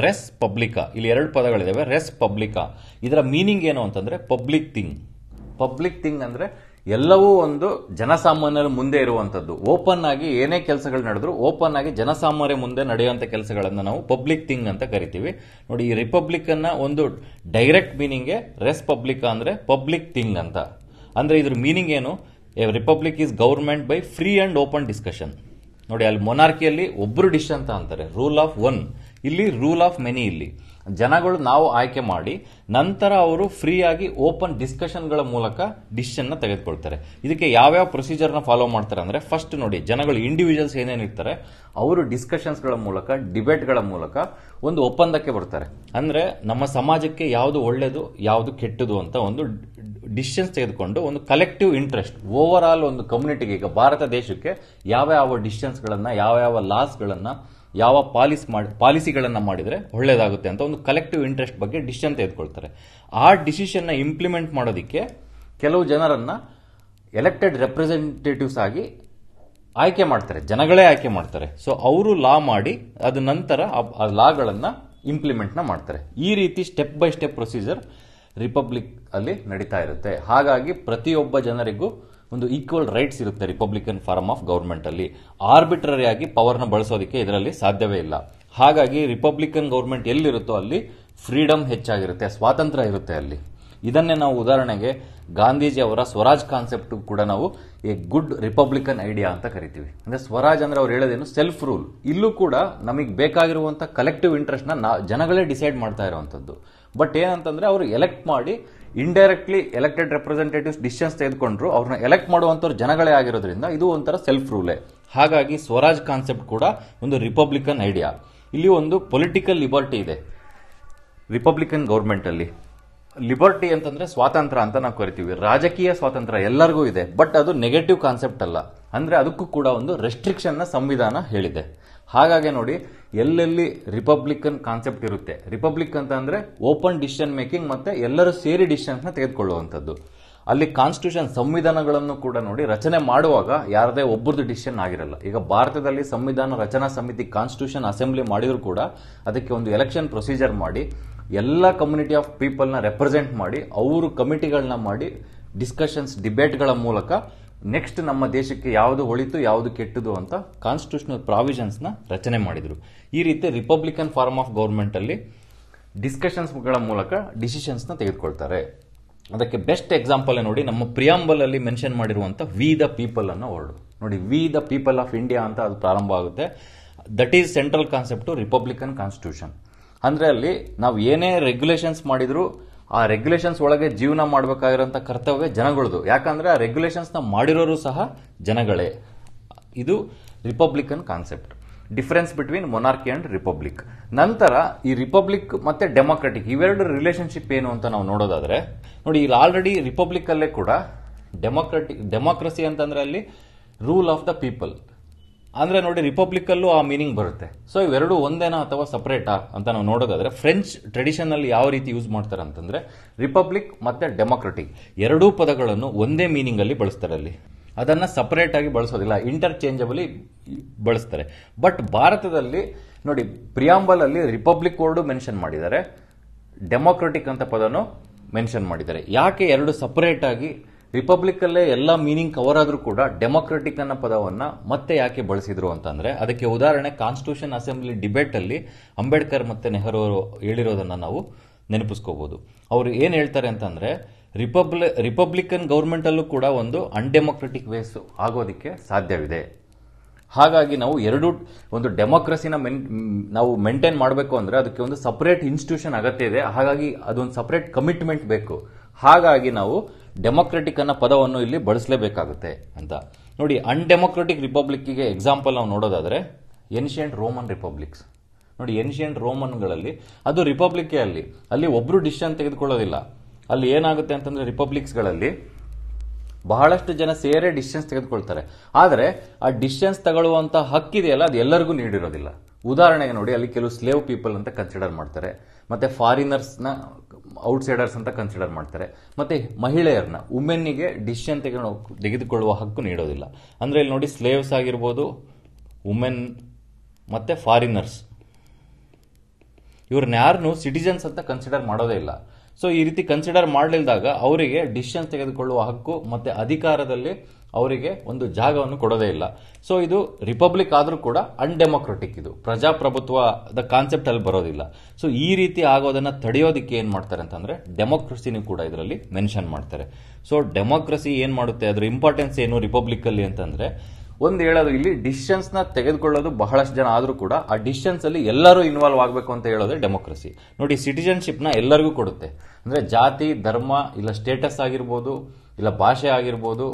ರೆಸ್ ಪಬ್ಲಿಕಾ ಇಲ್ಲಿ ಎರಡು ಪದಗಳಿದ್ದಾವೆ ರೆಸ್ ಪಬ್ಲಿಕಾ ಇದರ ಮೀನಿಂಗ್ ಏನು ಅಂತಂದರೆ ಪಬ್ಲಿಕ್ ಥಿಂಗ್ ಪಬ್ಲಿಕ್ ಥಿಂಗ್ ಅಂದರೆ ಎಲ್ಲವೂ ಒಂದು ಜನಸಾಮಾನ್ಯರ ಮುಂದೆ ಇರುವಂಥದ್ದು ಓಪನ್ ಆಗಿ ಏನೇ ಕೆಲಸಗಳು ನಡೆದ್ರು ಓಪನ್ ಆಗಿ ಜನಸಾಮಾನ್ಯ ಮುಂದೆ ನಡೆಯುವಂಥ ಕೆಲಸಗಳನ್ನು ನಾವು ಪಬ್ಲಿಕ್ ಥಿಂಗ್ ಅಂತ ಕರಿತೀವಿ ನೋಡಿ ಈ ರಿಪಬ್ಲಿಕನ್ನ ಒಂದು ಡೈರೆಕ್ಟ್ ಮೀನಿಂಗ್ ರೆಸ್ ಪಬ್ಲಿಕಾ ಅಂದರೆ ಪಬ್ಲಿಕ್ ಥಿಂಗ್ ಅಂತ ಅಂದರೆ ಇದ್ರ ಮೀನಿಂಗ್ ಏನು republic is government by free and open discussion ನೋಡಿ ಅಲ್ಲಿ ಮೊನಾರ್ಕಿಯಲ್ಲಿ ಒಬ್ಬರು ಡಿಶ್ ಅಂತ ಅಂತಾರೆ ರೂಲ್ ಆಫ್ ಒನ್ ಇಲ್ಲಿ ರೂಲ್ ಆಫ್ ಮೆನಿ ಇಲ್ಲಿ ಜನಗಳು ನಾವು ಆಯ್ಕೆ ಮಾಡಿ ನಂತರ ಅವರು ಫ್ರೀಯಾಗಿ ಓಪನ್ ಡಿಸ್ಕಷನ್ಗಳ ಮೂಲಕ ಡಿಸಿಷನ್ನ ತೆಗೆದುಕೊಳ್ತಾರೆ ಇದಕ್ಕೆ ಯಾವ್ಯಾವ ಪ್ರೊಸೀಜರ್ನ ಫಾಲೋ ಮಾಡ್ತಾರೆ ಅಂದರೆ ಫಸ್ಟ್ ನೋಡಿ ಜನಗಳು ಇಂಡಿವಿಜುವಲ್ಸ್ ಏನೇನಿರ್ತಾರೆ ಅವರು ಡಿಸ್ಕಷನ್ಸ್ಗಳ ಮೂಲಕ ಡಿಬೇಟ್ಗಳ ಮೂಲಕ ಒಂದು ಒಪ್ಪಂದಕ್ಕೆ ಬರ್ತಾರೆ ಅಂದರೆ ನಮ್ಮ ಸಮಾಜಕ್ಕೆ ಯಾವುದು ಒಳ್ಳೆಯದು ಯಾವುದು ಕೆಟ್ಟದು ಅಂತ ಒಂದು ಡಿಸಿಷನ್ಸ್ ತೆಗೆದುಕೊಂಡು ಒಂದು ಕಲೆಕ್ಟಿವ್ ಇಂಟ್ರೆಸ್ಟ್ ಓವರ್ ಆಲ್ ಒಂದು ಕಮ್ಯುನಿಟಿಗೆ ಈಗ ಭಾರತ ದೇಶಕ್ಕೆ ಯಾವ ಯಾವ ಡಿಸಿಷನ್ಸ್ಗಳನ್ನು ಯಾವ ಯಾವ ಲಾಸ್ಗಳನ್ನು ಯಾವ ಪಾಲಿಸ್ ಮಾಡಿ ಪಾಲಿಸಿಗಳನ್ನು ಮಾಡಿದರೆ ಒಳ್ಳೆಯದಾಗುತ್ತೆ ಅಂತ ಒಂದು ಕಲೆಕ್ಟಿವ್ ಇಂಟ್ರೆಸ್ಟ್ ಬಗ್ಗೆ ಡಿಸಿಷನ್ ತೆಗೆದುಕೊಳ್ತಾರೆ ಆ ಡಿಸಿಷನ್ನ ಇಂಪ್ಲಿಮೆಂಟ್ ಮಾಡೋದಕ್ಕೆ ಕೆಲವು ಜನರನ್ನು ಎಲೆಕ್ಟೆಡ್ ರೆಪ್ರೆಸೆಂಟೇಟಿವ್ಸ್ ಆಗಿ ಆಯ್ಕೆ ಮಾಡ್ತಾರೆ ಜನಗಳೇ ಆಯ್ಕೆ ಮಾಡ್ತಾರೆ ಸೊ ಅವರು ಲಾ ಮಾಡಿ ಅದ ನಂತರ ಆ ಲಾಗಳನ್ನು ಇಂಪ್ಲಿಮೆಂಟ್ನ ಮಾಡ್ತಾರೆ ಈ ರೀತಿ step by step procedure republic ಅಲ್ಲಿ ನಡೀತಾ ಇರುತ್ತೆ ಹಾಗಾಗಿ ಪ್ರತಿಯೊಬ್ಬ ಜನರಿಗೂ ಒಂದು ಈಕ್ವಲ್ ರೈಟ್ಸ್ ಇರುತ್ತೆ ರಿಪಬ್ಲಿಕನ್ ಫಾರ್ಮ್ ಆಫ್ ಗೌರ್ಮೆಂಟ್ ಅಲ್ಲಿ ಆರ್ಬಿಟ್ರರಿ ಆಗಿ ಪವರ್ನ ಬಳಸೋದಕ್ಕೆ ಇದರಲ್ಲಿ ಸಾಧ್ಯವೇ ಇಲ್ಲ ಹಾಗಾಗಿ ರಿಪಬ್ಲಿಕನ್ ಗೌರ್ಮೆಂಟ್ ಎಲ್ಲಿರುತ್ತೋ ಅಲ್ಲಿ ಫ್ರೀಡಮ್ ಹೆಚ್ಚಾಗಿರುತ್ತೆ ಸ್ವಾತಂತ್ರ್ಯ ಇರುತ್ತೆ ಅಲ್ಲಿ ಇದನ್ನೇ ನಾವು ಉದಾಹರಣೆಗೆ ಗಾಂಧೀಜಿ ಅವರ ಸ್ವರಾಜ್ ಕಾನ್ಸೆಪ್ಟ್ ಕೂಡ ನಾವು ಎ ಗುಡ್ ರಿಪಬ್ಲಿಕನ್ ಐಡಿಯಾ ಅಂತ ಕರಿತೀವಿ ಅಂದ್ರೆ ಸ್ವರಾಜ್ ಅಂದ್ರೆ ಅವ್ರು ಹೇಳೋದೇನು ಸೆಲ್ಫ್ ರೂಲ್ ಇಲ್ಲೂ ಕೂಡ ನಮಗೆ ಬೇಕಾಗಿರುವಂತಹ ಕಲೆಕ್ಟಿವ್ ಇಂಟ್ರೆಸ್ಟ್ ನ ಜನಗಳೇ ಡಿಸೈಡ್ ಮಾಡ್ತಾ ಇರುವಂತದ್ದು ಬಟ್ ಏನಂತಂದ್ರೆ ಅವರು ಎಲೆಕ್ಟ್ ಮಾಡಿ ಇಂಡೈರೆಕ್ಟ್ಲಿ ಎಲೆಕ್ಟೆಡ್ ರೆಪ್ರೆಸೆಂಟೇಟಿವ್ಸ್ ಡಿಸಿಷನ್ಸ್ ತೆಗೆದುಕೊಂಡ್ರು ಅವ್ರನ್ನ ಎಲೆಕ್ಟ್ ಮಾಡುವಂಥವ್ರು ಜನಗಳೇ ಆಗಿರೋದ್ರಿಂದ ಇದು ಒಂಥರ ಸೆಲ್ಫ್ ರೂಲೇ ಹಾಗಾಗಿ ಸ್ವರಾಜ್ ಕಾನ್ಸೆಪ್ಟ್ ಕೂಡ ಒಂದು ರಿಪಬ್ಲಿಕನ್ ಐಡಿಯಾ ಇಲ್ಲಿ ಒಂದು ಪೊಲಿಟಿಕಲ್ ಲಿಬರ್ಟಿ ಇದೆ ರಿಪಬ್ಲಿಕನ್ ಗೌರ್ಮೆಂಟಲ್ಲಿ ಲಿಬರ್ಟಿ ಅಂತಂದ್ರೆ ಸ್ವಾತಂತ್ರ್ಯ ಅಂತ ನಾವು ಕರಿತೀವಿ ರಾಜಕೀಯ ಸ್ವಾತಂತ್ರ್ಯ ಎಲ್ಲರಿಗೂ ಇದೆ ಬಟ್ ಅದು ನೆಗೆಟಿವ್ ಕಾನ್ಸೆಪ್ಟ್ ಅಲ್ಲ ಅಂದ್ರೆ ಅದಕ್ಕೂ ಕೂಡ ಒಂದು ರೆಸ್ಟ್ರಿಕ್ಷನ್ನ ಸಂವಿಧಾನ ಹೇಳಿದೆ ಹಾಗಾಗಿ ನೋಡಿ ಎಲ್ಲೆಲ್ಲಿ ರಿಪಬ್ಲಿಕನ್ ಕಾನ್ಸೆಪ್ಟ್ ಇರುತ್ತೆ ರಿಪಬ್ಲಿಕ್ ಅಂತ ಅಂದರೆ ಓಪನ್ ಡಿಸಿಷನ್ ಮೇಕಿಂಗ್ ಮತ್ತು ಎಲ್ಲರೂ ಸೇರಿ ಡಿಸಿಷನ್ ತೆಗೆದುಕೊಳ್ಳುವಂಥದ್ದು ಅಲ್ಲಿ ಕಾನ್ಸ್ಟಿಟ್ಯೂಷನ್ ಸಂವಿಧಾನಗಳನ್ನು ಕೂಡ ನೋಡಿ ರಚನೆ ಮಾಡುವಾಗ ಯಾರದೇ ಒಬ್ಬರದ್ದು ಡಿಸಿಷನ್ ಆಗಿರಲ್ಲ ಈಗ ಭಾರತದಲ್ಲಿ ಸಂವಿಧಾನ ರಚನಾ ಸಮಿತಿ ಕಾನ್ಸ್ಟಿಟ್ಯೂಷನ್ ಅಸೆಂಬ್ಲಿ ಮಾಡಿದರೂ ಕೂಡ ಅದಕ್ಕೆ ಒಂದು ಎಲೆಕ್ಷನ್ ಪ್ರೊಸೀಜರ್ ಮಾಡಿ ಎಲ್ಲ ಕಮ್ಯುನಿಟಿ ಆಫ್ ಪೀಪಲ್ನ ರೆಪ್ರೆಸೆಂಟ್ ಮಾಡಿ ಅವರು ಕಮಿಟಿಗಳನ್ನ ಮಾಡಿ ಡಿಸ್ಕಷನ್ಸ್ ಡಿಬೇಟ್ಗಳ ಮೂಲಕ ನೆಕ್ಸ್ಟ್ ನಮ್ಮ ದೇಶಕ್ಕೆ ಯಾವುದು ಹೊಳಿತು ಯಾವುದು ಕೆಟ್ಟದು ಅಂತ ಕಾನ್ಸ್ಟಿಟ್ಯೂಷನಲ್ ಪ್ರಾವಿಷನ್ಸ್ನ ರಚನೆ ಮಾಡಿದರು ಈ ರೀತಿ ರಿಪಬ್ಲಿಕನ್ ಫಾರ್ಮ್ ಆಫ್ ಗೌರ್ಮೆಂಟಲ್ಲಿ ಡಿಸ್ಕಷನ್ಸ್ಗಳ ಮೂಲಕ ಡಿಸಿಷನ್ಸ್ನ ತೆಗೆದುಕೊಳ್ತಾರೆ ಅದಕ್ಕೆ ಬೆಸ್ಟ್ ಎಕ್ಸಾಂಪಲ್ ನೋಡಿ ನಮ್ಮ ಪ್ರಿಯಾಂಬಲಲ್ಲಿ ಮೆನ್ಷನ್ ಮಾಡಿರುವಂಥ ವಿ ದ ಪೀಪಲ್ ಅನ್ನೋ ವರ್ಡ್ ನೋಡಿ we the people of India ಅಂತ ಅದು ಪ್ರಾರಂಭ ಆಗುತ್ತೆ that is central concept republican constitution ಅಂದರೆ ಅಲ್ಲಿ ನಾವು ಏನೇ ರೆಗ್ಯುಲೇಷನ್ಸ್ ಮಾಡಿದರೂ ಆ ರೆಗ್ಯುಲೇಷನ್ಸ್ ಒಳಗೆ ಜೀವನ ಮಾಡಬೇಕಾಗಿರೋ ಕರ್ತವ್ಯ ಜನಗಳದು ಯಾಕಂದ್ರೆ ಆ ರೆಗ್ಯುಲೇಷನ್ಸ್ನ ಮಾಡಿರೋರು ಸಹ ಜನಗಳೇ ಇದು republican concept difference between monarchy and republic ನಂತರ ಈ ರಿಪಬ್ಲಿಕ್ ಮತ್ತೆ ಡೆಮೊಕ್ರೆಟಿಕ್ ಇವೆರಡು ರಿಲೇಶನ್ಶಿಪ್ ಏನು ಅಂತ ನಾವು ನೋಡೋದಾದ್ರೆ ನೋಡಿ ಇಲ್ಲಿ ಆಲ್ರೆಡಿ ರಿಪಬ್ಲಿಕ್ ಅಲ್ಲೇ ಕೂಡ ಡೆಮೊಕ್ರೆಟಿಕ್ ಡೆಮೊಕ್ರಸಿ ಅಂತಂದ್ರೆ ಅಲ್ಲಿ ರೂಲ್ ಆಫ್ ದ ಪೀಪಲ್ ಅಂದ್ರೆ ನೋಡಿ ಅಲ್ಲೂ ಆ ಮೀನಿಂಗ್ ಬರುತ್ತೆ ಸೊ ಇವೆರಡು ಒಂದೇನಾ ಅಥವಾ ಸಪ್ರೇಟಾ ಅಂತ ನಾವು ನೋಡೋದಾದ್ರೆ ಫ್ರೆಂಚ್ ಅಲ್ಲಿ ಯಾವ ರೀತಿ ಯೂಸ್ ಮಾಡ್ತಾರೆ ಅಂತಂದ್ರೆ ರಿಪಬ್ಲಿಕ್ ಮತ್ತೆ ಡೆಮೋಕ್ರೆಟಿಕ್ ಎರಡೂ ಪದಗಳನ್ನು ಒಂದೇ ಮೀನಿಂಗ್ ಅಲ್ಲಿ ಬಳಸ್ತಾರೆ ಅಲ್ಲಿ ಅದನ್ನು ಆಗಿ ಬಳಸೋದಿಲ್ಲ ಇಂಟರ್ಚೇಂಜಬಲಿ ಬಳಸ್ತಾರೆ ಬಟ್ ಭಾರತದಲ್ಲಿ ನೋಡಿ ಪ್ರಿಯಾಂಬಲ್ ಅಲ್ಲಿ ರಿಪಬ್ಲಿಕ್ ವರ್ಡು ಮೆನ್ಷನ್ ಮಾಡಿದ್ದಾರೆ ಡೆಮೊಕ್ರೆಟಿಕ್ ಅಂತ ಪದನು ಮೆನ್ಷನ್ ಮಾಡಿದ್ದಾರೆ ಯಾಕೆ ಎರಡು ಆಗಿ ಅಲ್ಲೇ ಎಲ್ಲ ಮೀನಿಂಗ್ ಕವರ್ ಆದ್ರೂ ಕೂಡ ಡೆಮೊಕ್ರೆಟಿಕ್ ಅನ್ನೋ ಪದವನ್ನು ಮತ್ತೆ ಯಾಕೆ ಬಳಸಿದ್ರು ಅಂತಂದರೆ ಅದಕ್ಕೆ ಉದಾಹರಣೆ ಕಾನ್ಸ್ಟಿಟ್ಯೂಷನ್ ಅಸೆಂಬ್ಲಿ ಅಲ್ಲಿ ಅಂಬೇಡ್ಕರ್ ಮತ್ತೆ ನೆಹರು ಅವರು ಹೇಳಿರೋದನ್ನ ನಾವು ನೆನಪಿಸ್ಕೋಬಹುದು ಅವರು ಏನು ಹೇಳ್ತಾರೆ ಅಂತಂದರೆ ರಿಪಬ್ಲಿ ರಿಪಬ್ಲಿಕನ್ ಅಲ್ಲೂ ಕೂಡ ಒಂದು ಅನ್ಡೆಮೊಕ್ರೆಟಿಕ್ ವೇಸ್ ಆಗೋದಕ್ಕೆ ಸಾಧ್ಯವಿದೆ ಹಾಗಾಗಿ ನಾವು ಎರಡು ಒಂದು ಡೆಮೊಕ್ರಸಿನ ಮೆನ್ ನಾವು ಮೇಂಟೈನ್ ಮಾಡಬೇಕು ಅಂದರೆ ಅದಕ್ಕೆ ಒಂದು ಸಪರೇಟ್ ಇನ್ಸ್ಟಿಟ್ಯೂಷನ್ ಅಗತ್ಯ ಇದೆ ಹಾಗಾಗಿ ಅದೊಂದು ಸಪರೇಟ್ ಕಮಿಟ್ಮೆಂಟ್ ಬೇಕು ಹಾಗಾಗಿ ನಾವು ಡೆಮೊಕ್ರೆಟಿಕ್ ಅನ್ನೋ ಪದವನ್ನು ಇಲ್ಲಿ ಬಳಸಲೇಬೇಕಾಗುತ್ತೆ ಅಂತ ನೋಡಿ ಅನ್ಡೆಮೊಕ್ರೆಟಿಕ್ ರಿಪಬ್ಲಿಕ್ಗೆ ಎಕ್ಸಾಂಪಲ್ ನಾವು ನೋಡೋದಾದರೆ ಏನ್ಷಿಯಂಟ್ ರೋಮನ್ ರಿಪಬ್ಲಿಕ್ಸ್ ನೋಡಿ ಏನ್ಷಿಯಂಟ್ ರೋಮನ್ಗಳಲ್ಲಿ ಅದು ರಿಪಬ್ಲಿಕ್ಕೇ ಅಲ್ಲಿ ಅಲ್ಲಿ ಒಬ್ಬರು ಡಿಸಿಷನ್ ತೆಗೆದುಕೊಳ್ಳೋದಿಲ್ಲ ಅಲ್ಲಿ ಏನಾಗುತ್ತೆ ಅಂತಂದರೆ ರಿಪಬ್ಲಿಕ್ಸ್ಗಳಲ್ಲಿ ಬಹಳಷ್ಟು ಜನ ಸೇರೆ ಡಿಸಿಷನ್ಸ್ ತೆಗೆದುಕೊಳ್ತಾರೆ ಆದರೆ ಆ ಡಿಸಿಷನ್ಸ್ ತಗೊಳ್ಳುವಂಥ ಹಕ್ಕಿದೆಯಲ್ಲ ಅದು ಎಲ್ಲರಿಗೂ ನೀಡಿರೋದಿಲ್ಲ ಉದಾಹರಣೆಗೆ ನೋಡಿ ಅಲ್ಲಿ ಕೆಲವು ಸ್ಲೇವ್ ಪೀಪಲ್ ಅಂತ ಕನ್ಸಿಡರ್ ಮಾಡ್ತಾರೆ ಮತ್ತು ಫಾರಿನರ್ಸ್ನ ಔಟ್ಸೈಡರ್ಸ್ ಅಂತ ಕನ್ಸಿಡರ್ ಮಾಡ್ತಾರೆ ಮತ್ತೆ ಮಹಿಳೆಯರನ್ನ ವುಮೆನ್ನಿಗೆ ಡಿಸಿಷನ್ ತೆಗೆದು ತೆಗೆದುಕೊಳ್ಳುವ ಹಕ್ಕು ನೀಡೋದಿಲ್ಲ ಅಂದರೆ ಇಲ್ಲಿ ನೋಡಿ ಸ್ಲೇವ್ಸ್ ಆಗಿರ್ಬೋದು ವುಮೆನ್ ಮತ್ತು ಫಾರಿನರ್ಸ್ ಇವ್ರನ್ನ ಯಾರನ್ನು ಸಿಟಿಜನ್ಸ್ ಅಂತ ಕನ್ಸಿಡರ್ ಮಾಡೋದೇ ಇಲ್ಲ ಸೊ ಈ ರೀತಿ ಕನ್ಸಿಡರ್ ಮಾಡಲಿಲ್ಲದಾಗ ಅವರಿಗೆ ಡಿಸಿಷನ್ ತೆಗೆದುಕೊಳ್ಳುವ ಹಕ್ಕು ಮತ್ತು ಅಧಿಕಾರದಲ್ಲಿ ಅವರಿಗೆ ಒಂದು ಜಾಗವನ್ನು ಕೊಡೋದೇ ಇಲ್ಲ ಸೊ ಇದು ರಿಪಬ್ಲಿಕ್ ಆದರೂ ಕೂಡ ಅನ್ಡೆಮೊಕ್ರೆಟಿಕ್ ಇದು ಪ್ರಜಾಪ್ರಭುತ್ವದ ಕಾನ್ಸೆಪ್ಟ್ ಅಲ್ಲಿ ಬರೋದಿಲ್ಲ ಸೊ ಈ ರೀತಿ ಆಗೋದನ್ನು ತಡೆಯೋದಕ್ಕೆ ಏನು ಮಾಡ್ತಾರೆ ಅಂತಂದರೆ ಡೆಮೊಕ್ರಸಿನೂ ಕೂಡ ಇದರಲ್ಲಿ ಮೆನ್ಷನ್ ಮಾಡ್ತಾರೆ ಸೊ ಡೆಮೋಕ್ರಸಿ ಏನು ಮಾಡುತ್ತೆ ಅದರ ಇಂಪಾರ್ಟೆನ್ಸ್ ಏನು ರಿಪಬ್ಲಿಕ್ಕಲ್ಲಿ ಅಂತಂದರೆ ಒಂದು ಹೇಳೋದು ಇಲ್ಲಿ ಡಿಸಿಷನ್ಸ್ನ ತೆಗೆದುಕೊಳ್ಳೋದು ಬಹಳಷ್ಟು ಜನ ಆದರೂ ಕೂಡ ಆ ಅಲ್ಲಿ ಎಲ್ಲರೂ ಇನ್ವಾಲ್ವ್ ಆಗಬೇಕು ಅಂತ ಹೇಳೋದೇ ಡೆಮೋಕ್ರಸಿ ನೋಡಿ ಸಿಟಿಜನ್ಶಿಪ್ನ ಎಲ್ಲರಿಗೂ ಕೊಡುತ್ತೆ ಅಂದರೆ ಜಾತಿ ಧರ್ಮ ಇಲ್ಲ ಸ್ಟೇಟಸ್ ಆಗಿರ್ಬೋದು ಇಲ್ಲ ಭಾಷೆ ಆಗಿರ್ಬೋದು